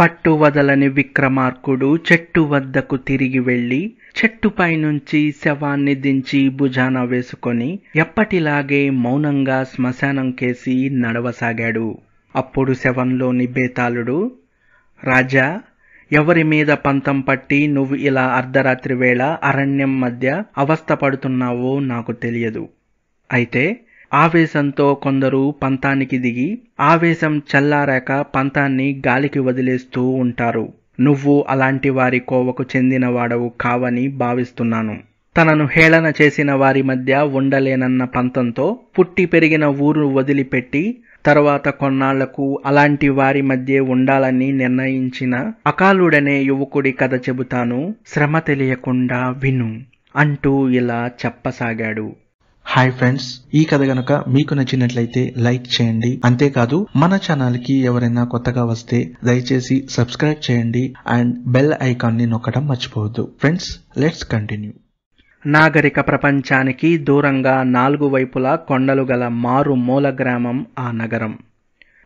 పట్టు వదలని విక్రమార్కుడు చెట్టు వద్దకు తిరిగి వెళ్ళి చెట్టుపై నుంచి శవాన్ని దించి భుజాన వేసుకొని ఎప్పటిలాగే మౌనంగా శ్మశానం కేసి నడవసాగాడు అప్పుడు శవంలోని బేతాళుడు రాజా ఎవరి మీద పంతం పట్టి నువ్వు ఇలా అర్ధరాత్రి వేళ అరణ్యం మధ్య అవస్థపడుతున్నావో నాకు తెలియదు అయితే ఆవేశంతో కొందరు పంతానికి దిగి ఆవేశం చల్లారాక పంతాన్ని గాలికి వదిలేస్తూ ఉంటారు నువ్వు అలాంటి వారి కోవకు చెందినవాడవు కావని భావిస్తున్నాను తనను హేళన చేసిన వారి మధ్య ఉండలేనన్న పంతంతో పుట్టి పెరిగిన ఊరు వదిలిపెట్టి తర్వాత కొన్నాళ్లకు అలాంటి వారి మధ్య ఉండాలని నిర్ణయించిన అకాలుడనే యువకుడి కథ చెబుతాను శ్రమ తెలియకుండా విను అంటూ ఇలా చెప్పసాగాడు హాయ్ ఫ్రెండ్స్ ఈ కథ గనక మీకు నచ్చినట్లయితే లైక్ చేయండి అంతేకాదు మన ఛానల్ కి ఎవరైనా కొత్తగా వస్తే దయచేసి సబ్స్క్రైబ్ చేయండి అండ్ బెల్ ఐకాన్ ని నొక్కడం మర్చిపోవద్దు ఫ్రెండ్స్ లెట్స్ కంటిన్యూ నాగరిక ప్రపంచానికి దూరంగా నాలుగు వైపులా కొండలు గల మారు మూల గ్రామం ఆ నగరం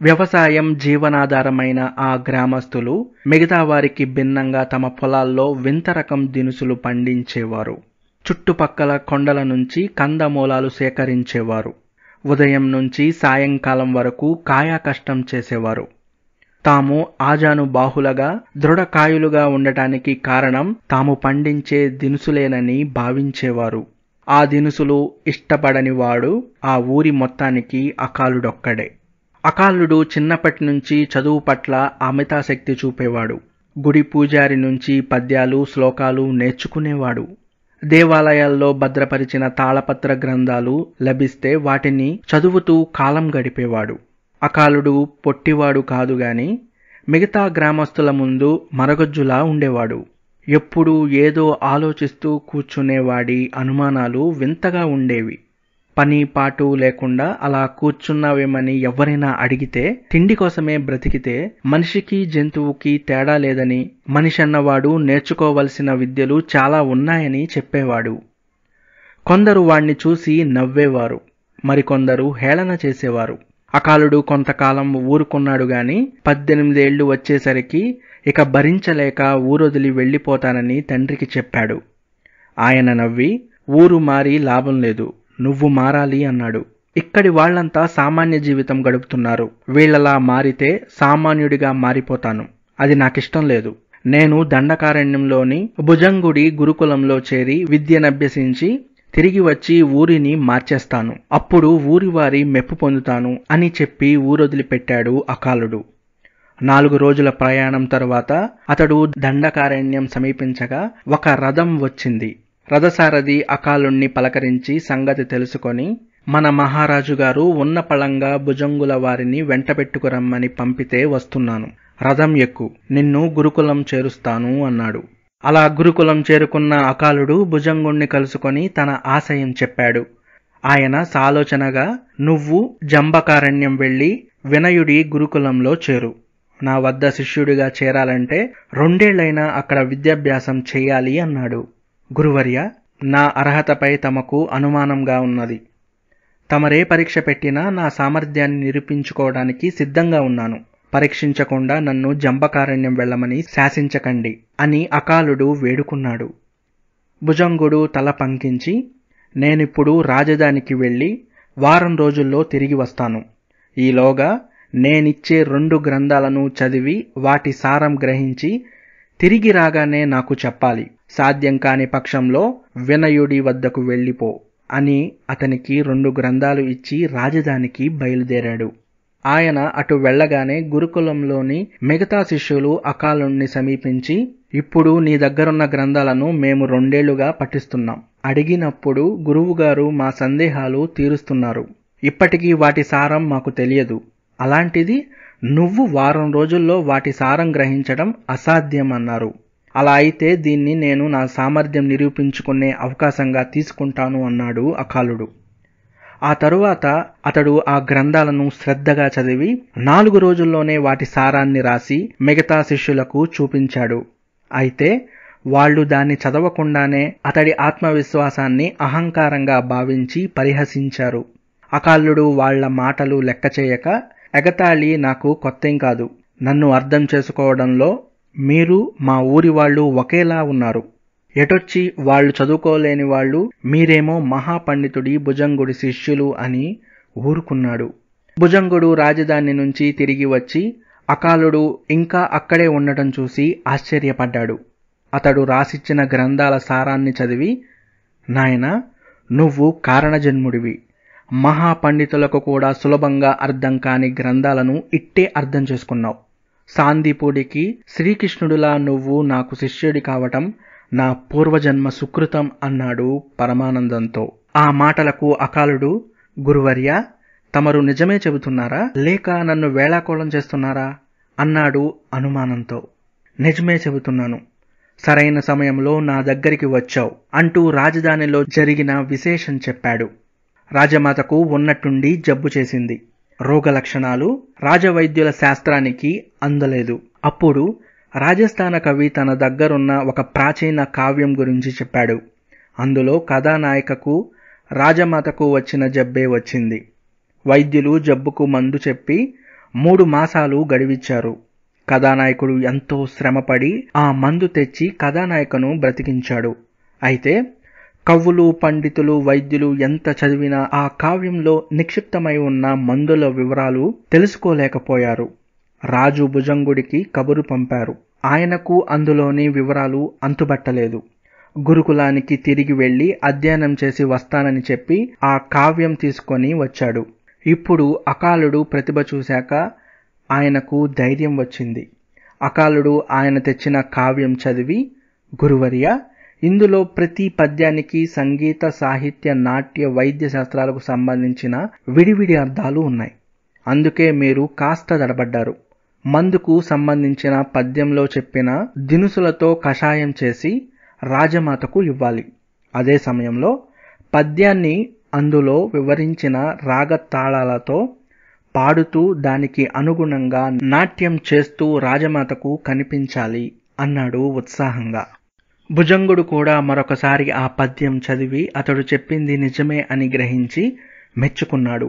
వ్యవసాయం జీవనాధారమైన ఆ గ్రామస్తులు మిగతా వారికి భిన్నంగా తమ పొలాల్లో వింత రకం దినుసులు పండించేవారు చుట్టుపక్కల కొండల నుంచి కందమూలాలు సేకరించేవారు ఉదయం నుంచి సాయంకాలం వరకు కాయా కష్టం చేసేవారు తాము ఆజాను బాహులగా దృఢకాయులుగా ఉండటానికి కారణం తాము పండించే దినుసులేనని భావించేవారు ఆ దినుసులు ఇష్టపడని వాడు ఆ ఊరి మొత్తానికి అకాలుడొక్కడే అకాలుడు చిన్నప్పటి నుంచి చదువు పట్ల అమితాశక్తి చూపేవాడు గుడి పూజారి నుంచి పద్యాలు శ్లోకాలు నేర్చుకునేవాడు దేవాలయాల్లో భద్రపరిచిన తాళపత్ర గ్రంథాలు లభిస్తే వాటిని చదువుతూ కాలం గడిపేవాడు అకాలుడు పొట్టివాడు కాదు గాని మిగతా గ్రామస్తుల ముందు మరగొజ్జులా ఉండేవాడు ఎప్పుడూ ఏదో ఆలోచిస్తూ కూర్చునేవాడి అనుమానాలు వింతగా ఉండేవి పని పాటు లేకుండా అలా కూర్చున్నావేమని ఎవరైనా అడిగితే తిండి కోసమే బ్రతికితే మనిషికి జంతువుకి తేడా లేదని మనిషి అన్నవాడు నేర్చుకోవలసిన విద్యలు చాలా ఉన్నాయని చెప్పేవాడు కొందరు వాణ్ణి చూసి నవ్వేవారు మరికొందరు హేళన చేసేవారు అకాలుడు కొంతకాలం ఊరుకున్నాడు గాని పద్దెనిమిదేళ్లు వచ్చేసరికి ఇక భరించలేక ఊరొదిలి వెళ్ళిపోతానని తండ్రికి చెప్పాడు ఆయన నవ్వి ఊరు మారి లాభం లేదు నువ్వు మారాలి అన్నాడు ఇక్కడి వాళ్లంతా సామాన్య జీవితం గడుపుతున్నారు వీళ్ళలా మారితే సామాన్యుడిగా మారిపోతాను అది నాకిష్టం లేదు నేను దండకారణ్యంలోని భుజంగుడి గురుకులంలో చేరి విద్యనభ్యసించి తిరిగి వచ్చి ఊరిని మార్చేస్తాను అప్పుడు ఊరివారి మెప్పు పొందుతాను అని చెప్పి ఊరొదిలిపెట్టాడు అకాలుడు నాలుగు రోజుల ప్రయాణం తరువాత అతడు దండకారణ్యం సమీపించగా ఒక రథం వచ్చింది రథసారథి అకాలుణ్ణి పలకరించి సంగతి తెలుసుకొని మన మహారాజు గారు ఉన్న పళంగా భుజంగుల వారిని వెంటబెట్టుకురమ్మని పంపితే వస్తున్నాను రథం ఎక్కు నిన్ను గురుకులం చేరుస్తాను అన్నాడు అలా గురుకులం చేరుకున్న అకాలుడు భుజంగుణ్ణి కలుసుకొని తన ఆశయం చెప్పాడు ఆయన సాలోచనగా నువ్వు జంబకారణ్యం వెళ్ళి వినయుడి గురుకులంలో చేరు నా వద్ద శిష్యుడిగా చేరాలంటే రెండేళ్లైనా అక్కడ విద్యాభ్యాసం చేయాలి అన్నాడు గురువర్య నా అర్హతపై తమకు అనుమానంగా ఉన్నది తమరే పరీక్ష పెట్టినా నా సామర్థ్యాన్ని నిరూపించుకోవడానికి సిద్ధంగా ఉన్నాను పరీక్షించకుండా నన్ను జంబకారణ్యం వెళ్ళమని శాసించకండి అని అకాలుడు వేడుకున్నాడు భుజంగుడు తల పంకించి నేనిప్పుడు రాజధానికి వెళ్ళి వారం రోజుల్లో తిరిగి వస్తాను ఈలోగా నేనిచ్చే రెండు గ్రంథాలను చదివి వాటి సారం గ్రహించి తిరిగి రాగానే నాకు చెప్పాలి సాధ్యం కాని పక్షంలో వినయుడి వద్దకు వెళ్ళిపో అని అతనికి రెండు గ్రంథాలు ఇచ్చి రాజధానికి బయలుదేరాడు ఆయన అటు వెళ్ళగానే గురుకులంలోని మిగతా శిష్యులు అకాలుణ్ణి సమీపించి ఇప్పుడు నీ దగ్గరున్న గ్రంథాలను మేము రెండేళ్లుగా పఠిస్తున్నాం అడిగినప్పుడు గురువుగారు మా సందేహాలు తీరుస్తున్నారు ఇప్పటికీ వాటి సారం మాకు తెలియదు అలాంటిది నువ్వు వారం రోజుల్లో వాటి సారం గ్రహించడం అసాధ్యం అన్నారు అలా అయితే దీన్ని నేను నా సామర్థ్యం నిరూపించుకునే అవకాశంగా తీసుకుంటాను అన్నాడు అకాలుడు ఆ తరువాత అతడు ఆ గ్రంథాలను శ్రద్ధగా చదివి నాలుగు రోజుల్లోనే వాటి సారాన్ని రాసి మిగతా శిష్యులకు చూపించాడు అయితే వాళ్ళు దాన్ని చదవకుండానే అతడి ఆత్మవిశ్వాసాన్ని అహంకారంగా భావించి పరిహసించారు అకాలుడు వాళ్ల మాటలు లెక్క చేయక ఎగతాళి నాకు కొత్తం కాదు నన్ను అర్థం చేసుకోవడంలో మీరు మా ఊరి వాళ్ళు ఒకేలా ఉన్నారు ఎటొచ్చి వాళ్ళు చదువుకోలేని వాళ్ళు మీరేమో మహాపండితుడి భుజంగుడి శిష్యులు అని ఊరుకున్నాడు భుజంగుడు రాజధాని నుంచి తిరిగి వచ్చి అకాలుడు ఇంకా అక్కడే ఉండటం చూసి ఆశ్చర్యపడ్డాడు అతడు రాసిచ్చిన గ్రంథాల సారాన్ని చదివి నాయన నువ్వు కారణజన్ముడివి మహాపండితులకు కూడా సులభంగా అర్థం కాని గ్రంథాలను ఇట్టే అర్థం చేసుకున్నావు సాందీపుడికి శ్రీకృష్ణుడులా నువ్వు నాకు శిష్యుడి కావటం నా పూర్వజన్మ సుకృతం అన్నాడు పరమానందంతో ఆ మాటలకు అకాలుడు గురువర్య తమరు నిజమే చెబుతున్నారా లేక నన్ను వేళాకోళం చేస్తున్నారా అన్నాడు అనుమానంతో నిజమే చెబుతున్నాను సరైన సమయంలో నా దగ్గరికి వచ్చావు అంటూ రాజధానిలో జరిగిన విశేషం చెప్పాడు రాజమాతకు ఉన్నట్టుండి జబ్బు చేసింది రోగ లక్షణాలు రాజవైద్యుల శాస్త్రానికి అందలేదు అప్పుడు రాజస్థాన కవి తన దగ్గరున్న ఒక ప్రాచీన కావ్యం గురించి చెప్పాడు అందులో కథానాయికకు రాజమాతకు వచ్చిన జబ్బే వచ్చింది వైద్యులు జబ్బుకు మందు చెప్పి మూడు మాసాలు గడివిచ్చారు కథానాయకుడు ఎంతో శ్రమపడి ఆ మందు తెచ్చి కథానాయకను బ్రతికించాడు అయితే కవులు పండితులు వైద్యులు ఎంత చదివినా ఆ కావ్యంలో నిక్షిప్తమై ఉన్న మందుల వివరాలు తెలుసుకోలేకపోయారు రాజు భుజంగుడికి కబురు పంపారు ఆయనకు అందులోని వివరాలు అంతుబట్టలేదు గురుకులానికి తిరిగి వెళ్ళి అధ్యయనం చేసి వస్తానని చెప్పి ఆ కావ్యం తీసుకొని వచ్చాడు ఇప్పుడు అకాలుడు ప్రతిభ చూశాక ఆయనకు ధైర్యం వచ్చింది అకాలుడు ఆయన తెచ్చిన కావ్యం చదివి గురువర్య ఇందులో ప్రతి పద్యానికి సంగీత సాహిత్య నాట్య వైద్య శాస్త్రాలకు సంబంధించిన విడివిడి అర్థాలు ఉన్నాయి అందుకే మీరు కాస్త తడబడ్డారు మందుకు సంబంధించిన పద్యంలో చెప్పిన దినుసులతో కషాయం చేసి రాజమాతకు ఇవ్వాలి అదే సమయంలో పద్యాన్ని అందులో వివరించిన రాగ తాళాలతో పాడుతూ దానికి అనుగుణంగా నాట్యం చేస్తూ రాజమాతకు కనిపించాలి అన్నాడు ఉత్సాహంగా భుజంగుడు కూడా మరొకసారి ఆ పద్యం చదివి అతడు చెప్పింది నిజమే అని గ్రహించి మెచ్చుకున్నాడు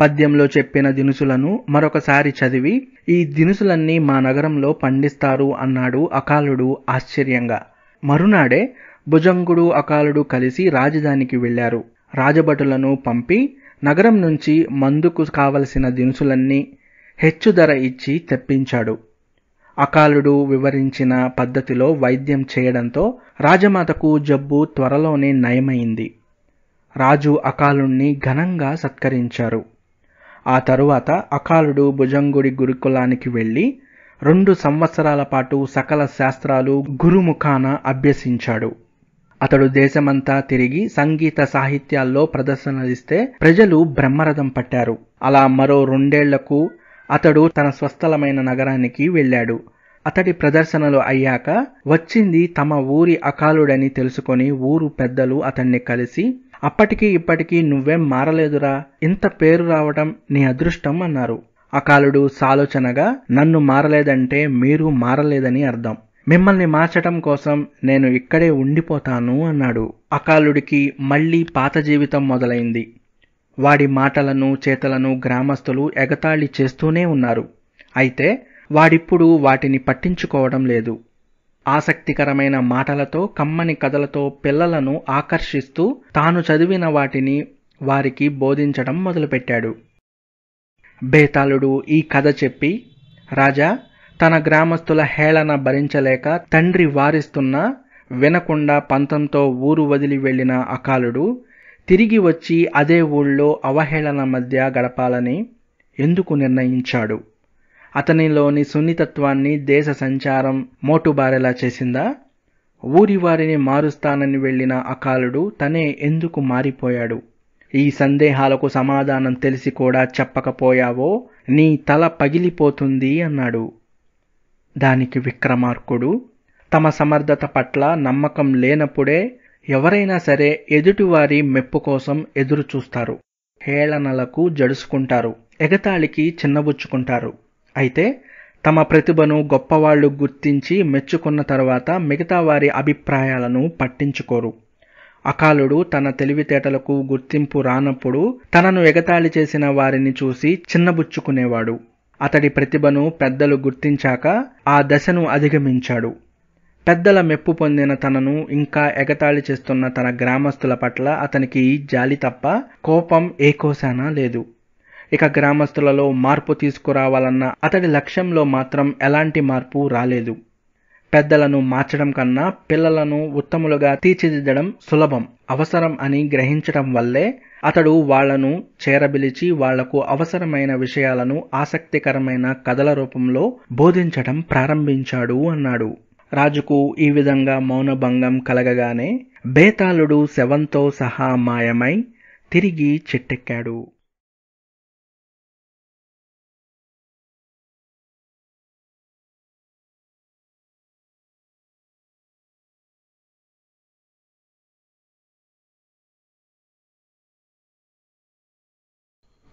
పద్యంలో చెప్పిన దినుసులను మరొకసారి చదివి ఈ దినుసులన్నీ మా నగరంలో పండిస్తారు అన్నాడు అకాలుడు ఆశ్చర్యంగా మరునాడే భుజంగుడు అకాలుడు కలిసి రాజధానికి వెళ్లారు రాజభటులను పంపి నగరం నుంచి మందుకు కావలసిన దినుసులన్నీ హెచ్చు ధర ఇచ్చి తెప్పించాడు అకాలుడు వివరించిన పద్ధతిలో వైద్యం చేయడంతో రాజమాతకు జబ్బు త్వరలోనే నయమైంది రాజు అకాలుణ్ణి ఘనంగా సత్కరించారు ఆ తరువాత అకాలుడు భుజంగుడి గురుకులానికి వెళ్ళి రెండు సంవత్సరాల పాటు సకల శాస్త్రాలు గురుముఖాన అభ్యసించాడు అతడు దేశమంతా తిరిగి సంగీత సాహిత్యాల్లో ప్రదర్శనలిస్తే ప్రజలు బ్రహ్మరథం పట్టారు అలా మరో రెండేళ్లకు అతడు తన స్వస్థలమైన నగరానికి వెళ్ళాడు అతడి ప్రదర్శనలు అయ్యాక వచ్చింది తమ ఊరి అకాలుడని తెలుసుకొని ఊరు పెద్దలు అతన్ని కలిసి అప్పటికి ఇప్పటికీ నువ్వేం మారలేదురా ఇంత పేరు రావటం నీ అదృష్టం అన్నారు అకాలుడు సాలోచనగా నన్ను మారలేదంటే మీరు మారలేదని అర్థం మిమ్మల్ని మార్చటం కోసం నేను ఇక్కడే ఉండిపోతాను అన్నాడు అకాలుడికి మళ్ళీ పాత జీవితం మొదలైంది వాడి మాటలను చేతలను గ్రామస్తులు ఎగతాళి చేస్తూనే ఉన్నారు అయితే వాడిప్పుడు వాటిని పట్టించుకోవడం లేదు ఆసక్తికరమైన మాటలతో కమ్మని కథలతో పిల్లలను ఆకర్షిస్తూ తాను చదివిన వాటిని వారికి బోధించడం మొదలుపెట్టాడు బేతాళుడు ఈ కథ చెప్పి రాజా తన గ్రామస్తుల హేళన భరించలేక తండ్రి వారిస్తున్నా వినకుండా పంతంతో ఊరు వదిలి వెళ్లిన అకాలుడు తిరిగి వచ్చి అదే ఊళ్ళో అవహేళన మధ్య గడపాలని ఎందుకు నిర్ణయించాడు అతనిలోని సున్నితత్వాన్ని దేశ సంచారం మోటుబారేలా చేసిందా ఊరి వారిని మారుస్తానని వెళ్ళిన అకాలుడు తనే ఎందుకు మారిపోయాడు ఈ సందేహాలకు సమాధానం తెలిసి కూడా చెప్పకపోయావో నీ తల పగిలిపోతుంది అన్నాడు దానికి విక్రమార్కుడు తమ సమర్థత పట్ల నమ్మకం లేనప్పుడే ఎవరైనా సరే ఎదుటివారి మెప్పు కోసం ఎదురు చూస్తారు హేళనలకు జడుసుకుంటారు ఎగతాళికి చిన్నబుచ్చుకుంటారు అయితే తమ ప్రతిభను గొప్పవాళ్ళు గుర్తించి మెచ్చుకున్న తర్వాత మిగతా వారి అభిప్రాయాలను పట్టించుకోరు అకాలుడు తన తెలివితేటలకు గుర్తింపు రానప్పుడు తనను ఎగతాళి చేసిన వారిని చూసి చిన్నబుచ్చుకునేవాడు అతడి ప్రతిభను పెద్దలు గుర్తించాక ఆ దశను అధిగమించాడు పెద్దల మెప్పు పొందిన తనను ఇంకా ఎగతాళి చేస్తున్న తన గ్రామస్తుల పట్ల అతనికి జాలి తప్ప కోపం ఏకోశానా లేదు ఇక గ్రామస్తులలో మార్పు తీసుకురావాలన్న అతడి లక్ష్యంలో మాత్రం ఎలాంటి మార్పు రాలేదు పెద్దలను మార్చడం కన్నా పిల్లలను ఉత్తములుగా తీర్చిదిద్దడం సులభం అవసరం అని గ్రహించడం వల్లే అతడు వాళ్లను చేరబిలిచి వాళ్లకు అవసరమైన విషయాలను ఆసక్తికరమైన కథల రూపంలో బోధించటం ప్రారంభించాడు అన్నాడు రాజుకు ఈ విధంగా మౌనభంగం కలగగానే బేతాళుడు శవంతో సహా మాయమై తిరిగి చెట్టెక్కాడు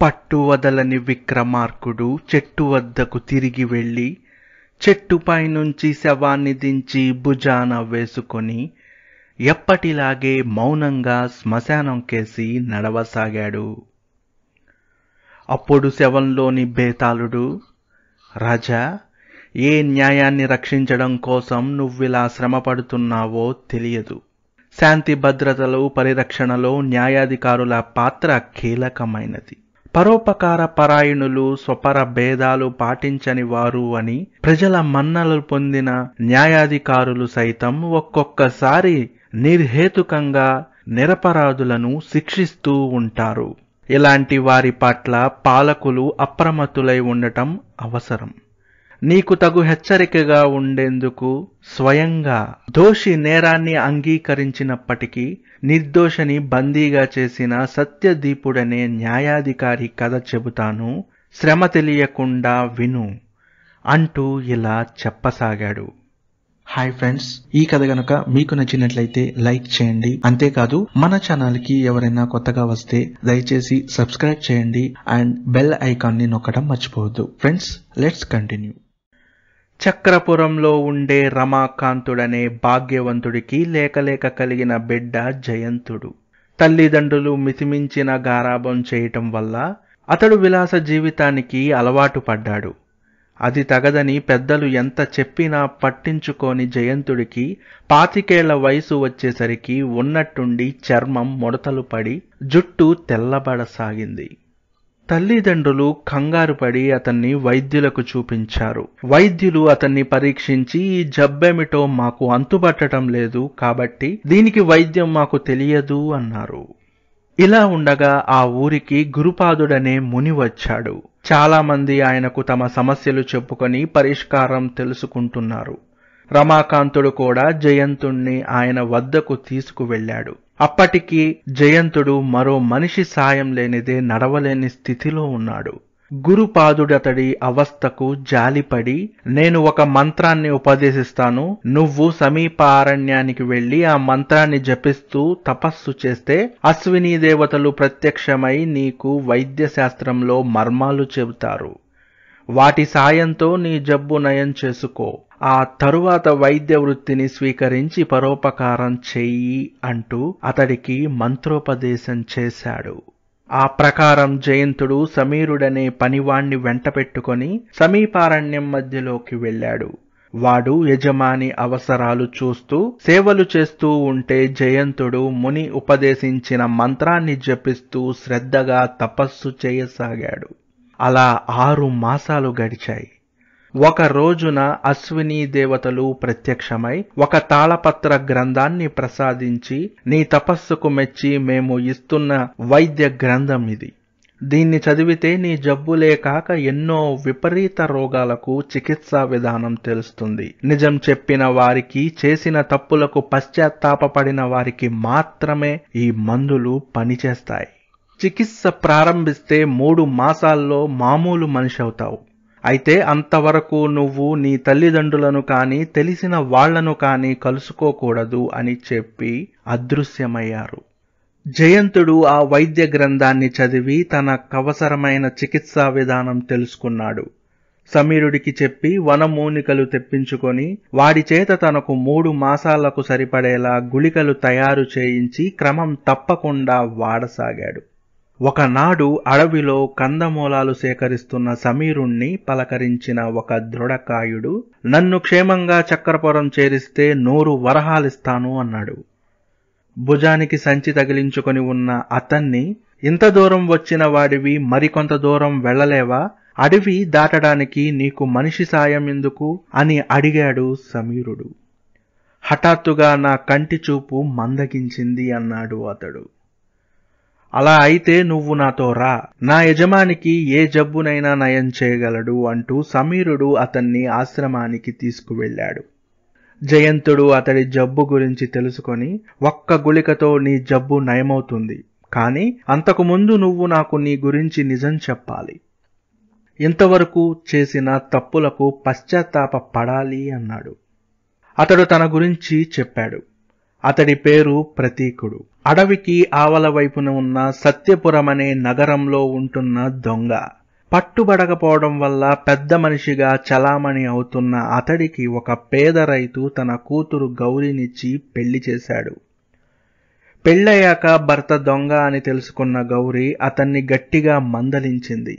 పట్టు వదలని విక్రమార్కుడు చెట్టు వద్దకు తిరిగి వెళ్ళి చెట్టుపై నుంచి శవాన్ని దించి భుజాన వేసుకొని ఎప్పటిలాగే మౌనంగా శ్మశానం కేసి నడవసాగాడు అప్పుడు శవంలోని బేతాళుడు రాజా ఏ న్యాయాన్ని రక్షించడం కోసం నువ్విలా శ్రమపడుతున్నావో తెలియదు శాంతి భద్రతలు పరిరక్షణలో న్యాయాధికారుల పాత్ర కీలకమైనది పరోపకార పరాయణులు స్వపర భేదాలు పాటించని వారు అని ప్రజల మన్నలు పొందిన న్యాయాధికారులు సైతం ఒక్కొక్కసారి నిర్హేతుకంగా నిరపరాధులను శిక్షిస్తూ ఉంటారు ఇలాంటి వారి పట్ల పాలకులు అప్రమత్తులై ఉండటం అవసరం నీకు తగు హెచ్చరికగా ఉండేందుకు స్వయంగా దోషి నేరాన్ని అంగీకరించినప్పటికీ నిర్దోషిని బందీగా చేసిన సత్యదీపుడనే న్యాయాధికారి కథ చెబుతాను శ్రమ తెలియకుండా విను అంటూ ఇలా చెప్పసాగాడు హాయ్ ఫ్రెండ్స్ ఈ కథ గనక మీకు నచ్చినట్లయితే లైక్ చేయండి అంతేకాదు మన ఛానల్ కి ఎవరైనా కొత్తగా వస్తే దయచేసి సబ్స్క్రైబ్ చేయండి అండ్ బెల్ ఐకాన్ ని నొక్కడం మర్చిపోవద్దు ఫ్రెండ్స్ లెట్స్ కంటిన్యూ చక్రపురంలో ఉండే రమాకాంతుడనే భాగ్యవంతుడికి లేకలేక కలిగిన బిడ్డ జయంతుడు తల్లిదండ్రులు మితిమించిన గారాభం చేయటం వల్ల అతడు విలాస జీవితానికి అలవాటు పడ్డాడు అది తగదని పెద్దలు ఎంత చెప్పినా పట్టించుకోని జయంతుడికి పాతికేళ్ల వయసు వచ్చేసరికి ఉన్నట్టుండి చర్మం ముడతలు పడి జుట్టు తెల్లబడసాగింది తల్లిదండ్రులు కంగారు పడి అతన్ని వైద్యులకు చూపించారు వైద్యులు అతన్ని పరీక్షించి ఈ జబ్బెమిటో మాకు అంతుబట్టడం లేదు కాబట్టి దీనికి వైద్యం మాకు తెలియదు అన్నారు ఇలా ఉండగా ఆ ఊరికి గురుపాదుడనే ముని వచ్చాడు చాలామంది ఆయనకు తమ సమస్యలు చెప్పుకొని పరిష్కారం తెలుసుకుంటున్నారు రమాకాంతుడు కూడా జయంతుణ్ణి ఆయన వద్దకు తీసుకువెళ్ళాడు అప్పటికి జయంతుడు మరో మనిషి సాయం లేనిదే నడవలేని స్థితిలో ఉన్నాడు గురుపాదుడతడి అవస్థకు జాలిపడి నేను ఒక మంత్రాన్ని ఉపదేశిస్తాను నువ్వు సమీప అరణ్యానికి వెళ్ళి ఆ మంత్రాన్ని జపిస్తూ తపస్సు చేస్తే అశ్వినీ దేవతలు ప్రత్యక్షమై నీకు వైద్యశాస్త్రంలో మర్మాలు చెబుతారు వాటి సాయంతో నీ జబ్బు నయం చేసుకో ఆ తరువాత వైద్య వృత్తిని స్వీకరించి పరోపకారం చెయ్యి అంటూ అతడికి మంత్రోపదేశం చేశాడు ఆ ప్రకారం జయంతుడు సమీరుడనే పనివాణ్ణి వెంటపెట్టుకొని సమీపారణ్యం మధ్యలోకి వెళ్ళాడు వాడు యజమాని అవసరాలు చూస్తూ సేవలు చేస్తూ ఉంటే జయంతుడు ముని ఉపదేశించిన మంత్రాన్ని జపిస్తూ శ్రద్ధగా తపస్సు చేయసాగాడు అలా ఆరు మాసాలు గడిచాయి ఒక రోజున అశ్విని దేవతలు ప్రత్యక్షమై ఒక తాళపత్ర గ్రంథాన్ని ప్రసాదించి నీ తపస్సుకు మెచ్చి మేము ఇస్తున్న వైద్య గ్రంథం ఇది దీన్ని చదివితే నీ జబ్బులే కాక ఎన్నో విపరీత రోగాలకు చికిత్సా విధానం తెలుస్తుంది నిజం చెప్పిన వారికి చేసిన తప్పులకు పశ్చాత్తాపడిన వారికి మాత్రమే ఈ మందులు పనిచేస్తాయి చికిత్స ప్రారంభిస్తే మూడు మాసాల్లో మామూలు మనిషి అవుతావు అయితే అంతవరకు నువ్వు నీ తల్లిదండ్రులను కానీ తెలిసిన వాళ్లను కానీ కలుసుకోకూడదు అని చెప్పి అదృశ్యమయ్యారు జయంతుడు ఆ వైద్య గ్రంథాన్ని చదివి అవసరమైన చికిత్సా విధానం తెలుసుకున్నాడు సమీరుడికి చెప్పి వనమూనికలు తెప్పించుకొని వాడి చేత తనకు మూడు మాసాలకు సరిపడేలా గుళికలు తయారు చేయించి క్రమం తప్పకుండా వాడసాగాడు ఒకనాడు అడవిలో కందమూలాలు సేకరిస్తున్న సమీరుణ్ణి పలకరించిన ఒక దృఢకాయుడు నన్ను క్షేమంగా చక్రపురం చేరిస్తే నూరు వరహాలిస్తాను అన్నాడు భుజానికి సంచి తగిలించుకొని ఉన్న అతన్ని ఇంత దూరం వచ్చిన వాడివి మరికొంత దూరం వెళ్ళలేవా అడవి దాటడానికి నీకు మనిషి సాయం ఎందుకు అని అడిగాడు సమీరుడు హఠాత్తుగా నా కంటి చూపు మందగించింది అన్నాడు అతడు అలా అయితే నువ్వు నాతో రా నా యజమానికి ఏ జబ్బునైనా నయం చేయగలడు అంటూ సమీరుడు అతన్ని ఆశ్రమానికి తీసుకువెళ్ళాడు జయంతుడు అతడి జబ్బు గురించి తెలుసుకొని ఒక్క గుళికతో నీ జబ్బు నయమవుతుంది కానీ అంతకుముందు నువ్వు నాకు నీ గురించి నిజం చెప్పాలి ఇంతవరకు చేసిన తప్పులకు పశ్చాత్తాప పడాలి అన్నాడు అతడు తన గురించి చెప్పాడు అతడి పేరు ప్రతీకుడు అడవికి ఆవల వైపున ఉన్న సత్యపురం అనే నగరంలో ఉంటున్న దొంగ పట్టుబడకపోవడం వల్ల పెద్ద మనిషిగా చలామణి అవుతున్న అతడికి ఒక పేద రైతు తన కూతురు గౌరినిచ్చి పెళ్లి చేశాడు పెళ్ళయ్యాక భర్త దొంగ అని తెలుసుకున్న గౌరి అతన్ని గట్టిగా మందలించింది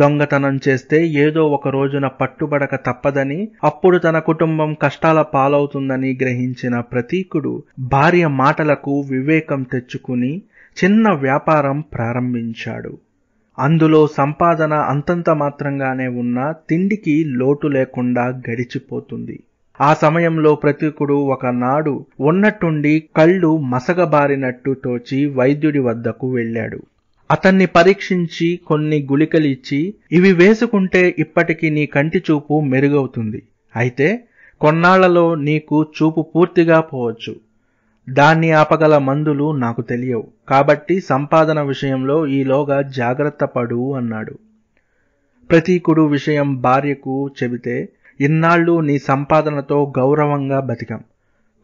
దొంగతనం చేస్తే ఏదో ఒక రోజున పట్టుబడక తప్పదని అప్పుడు తన కుటుంబం కష్టాల పాలవుతుందని గ్రహించిన ప్రతీకుడు భార్య మాటలకు వివేకం తెచ్చుకుని చిన్న వ్యాపారం ప్రారంభించాడు అందులో సంపాదన అంతంత మాత్రంగానే ఉన్నా తిండికి లోటు లేకుండా గడిచిపోతుంది ఆ సమయంలో ప్రతీకుడు ఒకనాడు ఉన్నట్టుండి కళ్ళు మసగబారినట్టు తోచి వైద్యుడి వద్దకు వెళ్ళాడు అతన్ని పరీక్షించి కొన్ని గుళికలు ఇచ్చి ఇవి వేసుకుంటే ఇప్పటికీ నీ కంటి చూపు మెరుగవుతుంది అయితే కొన్నాళ్లలో నీకు చూపు పూర్తిగా పోవచ్చు దాన్ని ఆపగల మందులు నాకు తెలియవు కాబట్టి సంపాదన విషయంలో ఈలోగా జాగ్రత్త పడు అన్నాడు ప్రతీకుడు విషయం భార్యకు చెబితే ఇన్నాళ్ళు నీ సంపాదనతో గౌరవంగా బతికాం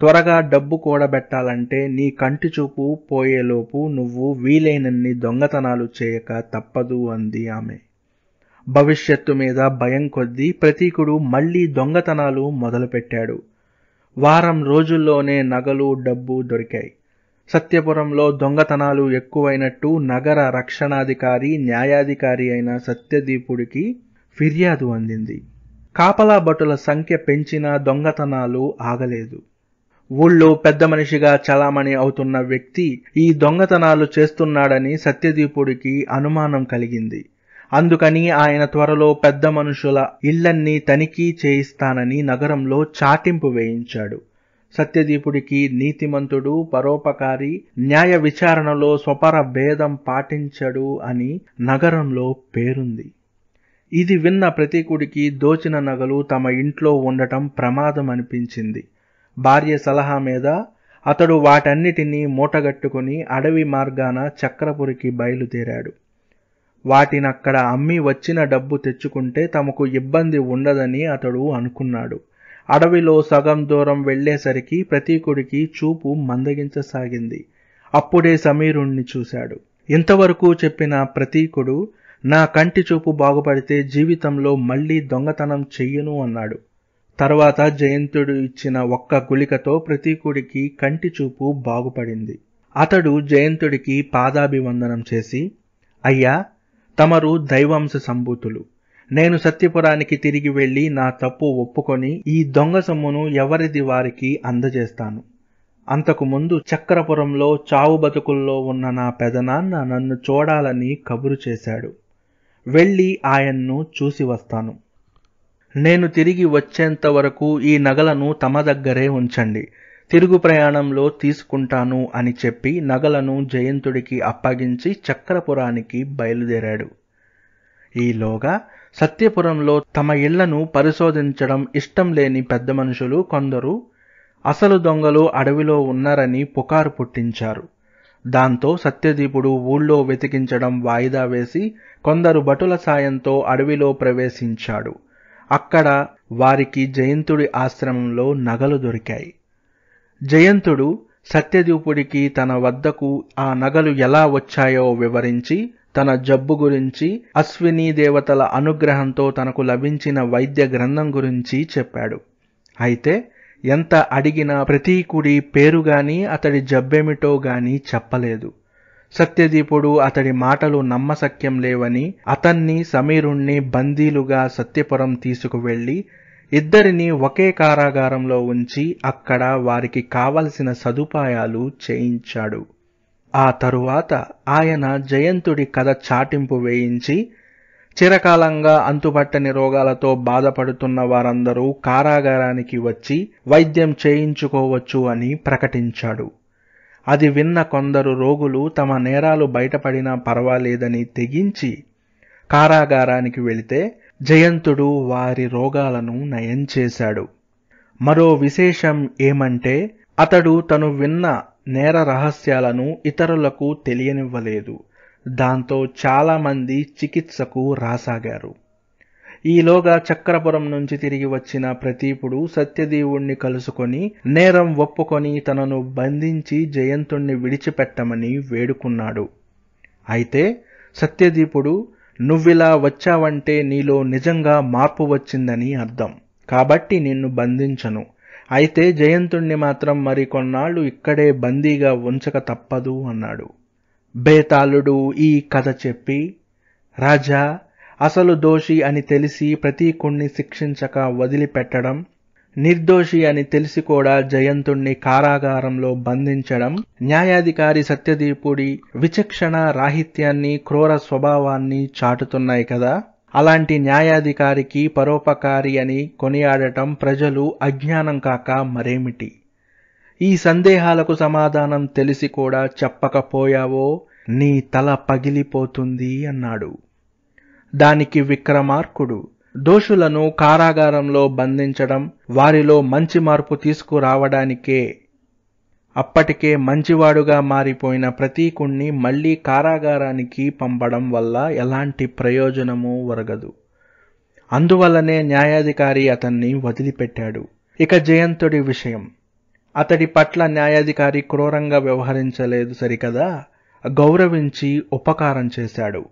త్వరగా డబ్బు కూడబెట్టాలంటే నీ కంటి చూపు పోయేలోపు నువ్వు వీలైనన్ని దొంగతనాలు చేయక తప్పదు అంది ఆమె భవిష్యత్తు మీద భయం కొద్దీ ప్రతీకుడు మళ్లీ దొంగతనాలు మొదలుపెట్టాడు వారం రోజుల్లోనే నగలు డబ్బు దొరికాయి సత్యపురంలో దొంగతనాలు ఎక్కువైనట్టు నగర రక్షణాధికారి న్యాయాధికారి అయిన సత్యదీపుడికి ఫిర్యాదు అందింది కాపలా భటుల సంఖ్య పెంచినా దొంగతనాలు ఆగలేదు ఊళ్ళో పెద్ద మనిషిగా చలామణి అవుతున్న వ్యక్తి ఈ దొంగతనాలు చేస్తున్నాడని సత్యదీపుడికి అనుమానం కలిగింది అందుకని ఆయన త్వరలో పెద్ద మనుషుల ఇళ్లన్నీ తనిఖీ చేయిస్తానని నగరంలో చాటింపు వేయించాడు సత్యదీపుడికి నీతిమంతుడు పరోపకారి న్యాయ విచారణలో స్వపర భేదం పాటించడు అని నగరంలో పేరుంది ఇది విన్న ప్రతీకుడికి దోచిన నగలు తమ ఇంట్లో ఉండటం ప్రమాదం అనిపించింది భార్య సలహా మీద అతడు వాటన్నిటినీ మూటగట్టుకుని అడవి మార్గాన చక్రపురికి బయలుదేరాడు వాటినక్కడ అమ్మి వచ్చిన డబ్బు తెచ్చుకుంటే తమకు ఇబ్బంది ఉండదని అతడు అనుకున్నాడు అడవిలో సగం దూరం వెళ్లేసరికి ప్రతీకుడికి చూపు మందగించసాగింది అప్పుడే సమీరుణ్ణి చూశాడు ఇంతవరకు చెప్పిన ప్రతీకుడు నా కంటి చూపు బాగుపడితే జీవితంలో మళ్ళీ దొంగతనం చెయ్యను అన్నాడు తర్వాత జయంతుడు ఇచ్చిన ఒక్క గుళికతో ప్రతీకుడికి కంటి చూపు బాగుపడింది అతడు జయంతుడికి పాదాభివందనం చేసి అయ్యా తమరు దైవాంశ సంభూతులు నేను సత్యపురానికి తిరిగి వెళ్ళి నా తప్పు ఒప్పుకొని ఈ దొంగ సొమ్మును ఎవరిది వారికి అందజేస్తాను అంతకుముందు చక్రపురంలో చావు బతుకుల్లో ఉన్న నా పెదనాన్న నన్ను చూడాలని కబురు చేశాడు వెళ్ళి ఆయన్ను చూసి వస్తాను నేను తిరిగి వచ్చేంత వరకు ఈ నగలను తమ దగ్గరే ఉంచండి తిరుగు ప్రయాణంలో తీసుకుంటాను అని చెప్పి నగలను జయంతుడికి అప్పగించి చక్రపురానికి బయలుదేరాడు ఈలోగా సత్యపురంలో తమ ఇళ్లను పరిశోధించడం ఇష్టం లేని పెద్ద మనుషులు కొందరు అసలు దొంగలు అడవిలో ఉన్నారని పుకారు పుట్టించారు దాంతో సత్యదీపుడు ఊళ్ళో వెతికించడం వాయిదా వేసి కొందరు భటుల సాయంతో అడవిలో ప్రవేశించాడు అక్కడ వారికి జయంతుడి ఆశ్రమంలో నగలు దొరికాయి జయంతుడు సత్యదీపుడికి తన వద్దకు ఆ నగలు ఎలా వచ్చాయో వివరించి తన జబ్బు గురించి అశ్విని దేవతల అనుగ్రహంతో తనకు లభించిన వైద్య గ్రంథం గురించి చెప్పాడు అయితే ఎంత అడిగినా ప్రతీకుడి పేరుగాని అతడి జబ్బేమిటో గాని చెప్పలేదు సత్యదీపుడు అతడి మాటలు నమ్మసక్యం లేవని అతన్ని సమీరుణ్ణి బందీలుగా సత్యపురం తీసుకువెళ్లి ఇద్దరిని ఒకే కారాగారంలో ఉంచి అక్కడ వారికి కావలసిన సదుపాయాలు చేయించాడు ఆ తరువాత ఆయన జయంతుడి కథ చాటింపు వేయించి చిరకాలంగా అంతుబట్టని రోగాలతో బాధపడుతున్న వారందరూ కారాగారానికి వచ్చి వైద్యం చేయించుకోవచ్చు అని ప్రకటించాడు అది విన్న కొందరు రోగులు తమ నేరాలు బయటపడినా పర్వాలేదని తెగించి కారాగారానికి వెళితే జయంతుడు వారి రోగాలను నయం చేశాడు మరో విశేషం ఏమంటే అతడు తను విన్న నేర రహస్యాలను ఇతరులకు తెలియనివ్వలేదు దాంతో చాలామంది చికిత్సకు రాసాగారు ఈలోగా చక్రపురం నుంచి తిరిగి వచ్చిన ప్రతీపుడు సత్యదేవుణ్ణి కలుసుకొని నేరం ఒప్పుకొని తనను బంధించి జయంతుణ్ణి విడిచిపెట్టమని వేడుకున్నాడు అయితే సత్యదీపుడు నువ్విలా వచ్చావంటే నీలో నిజంగా మార్పు వచ్చిందని అర్థం కాబట్టి నిన్ను బంధించను అయితే జయంతుణ్ణి మాత్రం మరికొన్నాళ్ళు ఇక్కడే బందీగా ఉంచక తప్పదు అన్నాడు బేతాళుడు ఈ కథ చెప్పి రాజా అసలు దోషి అని తెలిసి ప్రతీకుణ్ణి శిక్షించక వదిలిపెట్టడం నిర్దోషి అని తెలిసి కూడా జయంతుణ్ణి కారాగారంలో బంధించడం న్యాయాధికారి సత్యదీపుడి విచక్షణ రాహిత్యాన్ని క్రూర స్వభావాన్ని చాటుతున్నాయి కదా అలాంటి న్యాయాధికారికి పరోపకారి అని కొనియాడటం ప్రజలు అజ్ఞానం కాక మరేమిటి ఈ సందేహాలకు సమాధానం తెలిసి కూడా చెప్పకపోయావో నీ తల పగిలిపోతుంది అన్నాడు దానికి విక్రమార్కుడు దోషులను కారాగారంలో బంధించడం వారిలో మంచి మార్పు తీసుకురావడానికే అప్పటికే మంచివాడుగా మారిపోయిన ప్రతీకుణ్ణి మళ్ళీ కారాగారానికి పంపడం వల్ల ఎలాంటి ప్రయోజనము ఒరగదు అందువల్లనే న్యాయాధికారి అతన్ని వదిలిపెట్టాడు ఇక జయంతుడి విషయం అతడి పట్ల న్యాయాధికారి క్రూరంగా వ్యవహరించలేదు సరికదా గౌరవించి ఉపకారం చేశాడు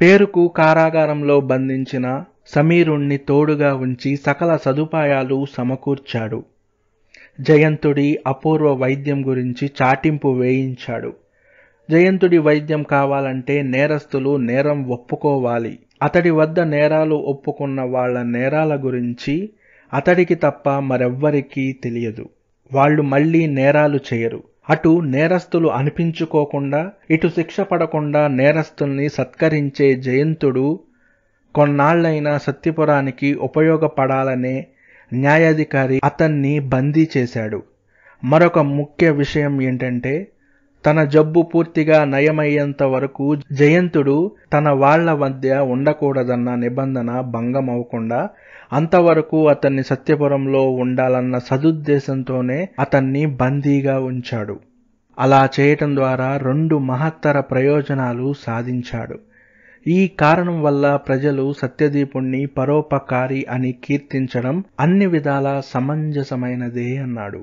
పేరుకు కారాగారంలో బంధించిన సమీరుణ్ణి తోడుగా ఉంచి సకల సదుపాయాలు సమకూర్చాడు జయంతుడి అపూర్వ వైద్యం గురించి చాటింపు వేయించాడు జయంతుడి వైద్యం కావాలంటే నేరస్తులు నేరం ఒప్పుకోవాలి అతడి వద్ద నేరాలు ఒప్పుకున్న వాళ్ళ నేరాల గురించి అతడికి తప్ప మరెవ్వరికీ తెలియదు వాళ్ళు మళ్ళీ నేరాలు చేయరు అటు నేరస్తులు అనిపించుకోకుండా ఇటు శిక్ష పడకుండా నేరస్తుల్ని సత్కరించే జయంతుడు కొన్నాళ్లైనా సత్యపురానికి ఉపయోగపడాలనే న్యాయాధికారి అతన్ని బందీ చేశాడు మరొక ముఖ్య విషయం ఏంటంటే తన జబ్బు పూర్తిగా నయమయ్యేంత వరకు జయంతుడు తన వాళ్ల మధ్య ఉండకూడదన్న నిబంధన భంగం అవ్వకుండా అంతవరకు అతన్ని సత్యపురంలో ఉండాలన్న సదుద్దేశంతోనే అతన్ని బందీగా ఉంచాడు అలా చేయటం ద్వారా రెండు మహత్తర ప్రయోజనాలు సాధించాడు ఈ కారణం వల్ల ప్రజలు సత్యదీపుణ్ణి పరోపకారి అని కీర్తించడం అన్ని విధాలా సమంజసమైనదే అన్నాడు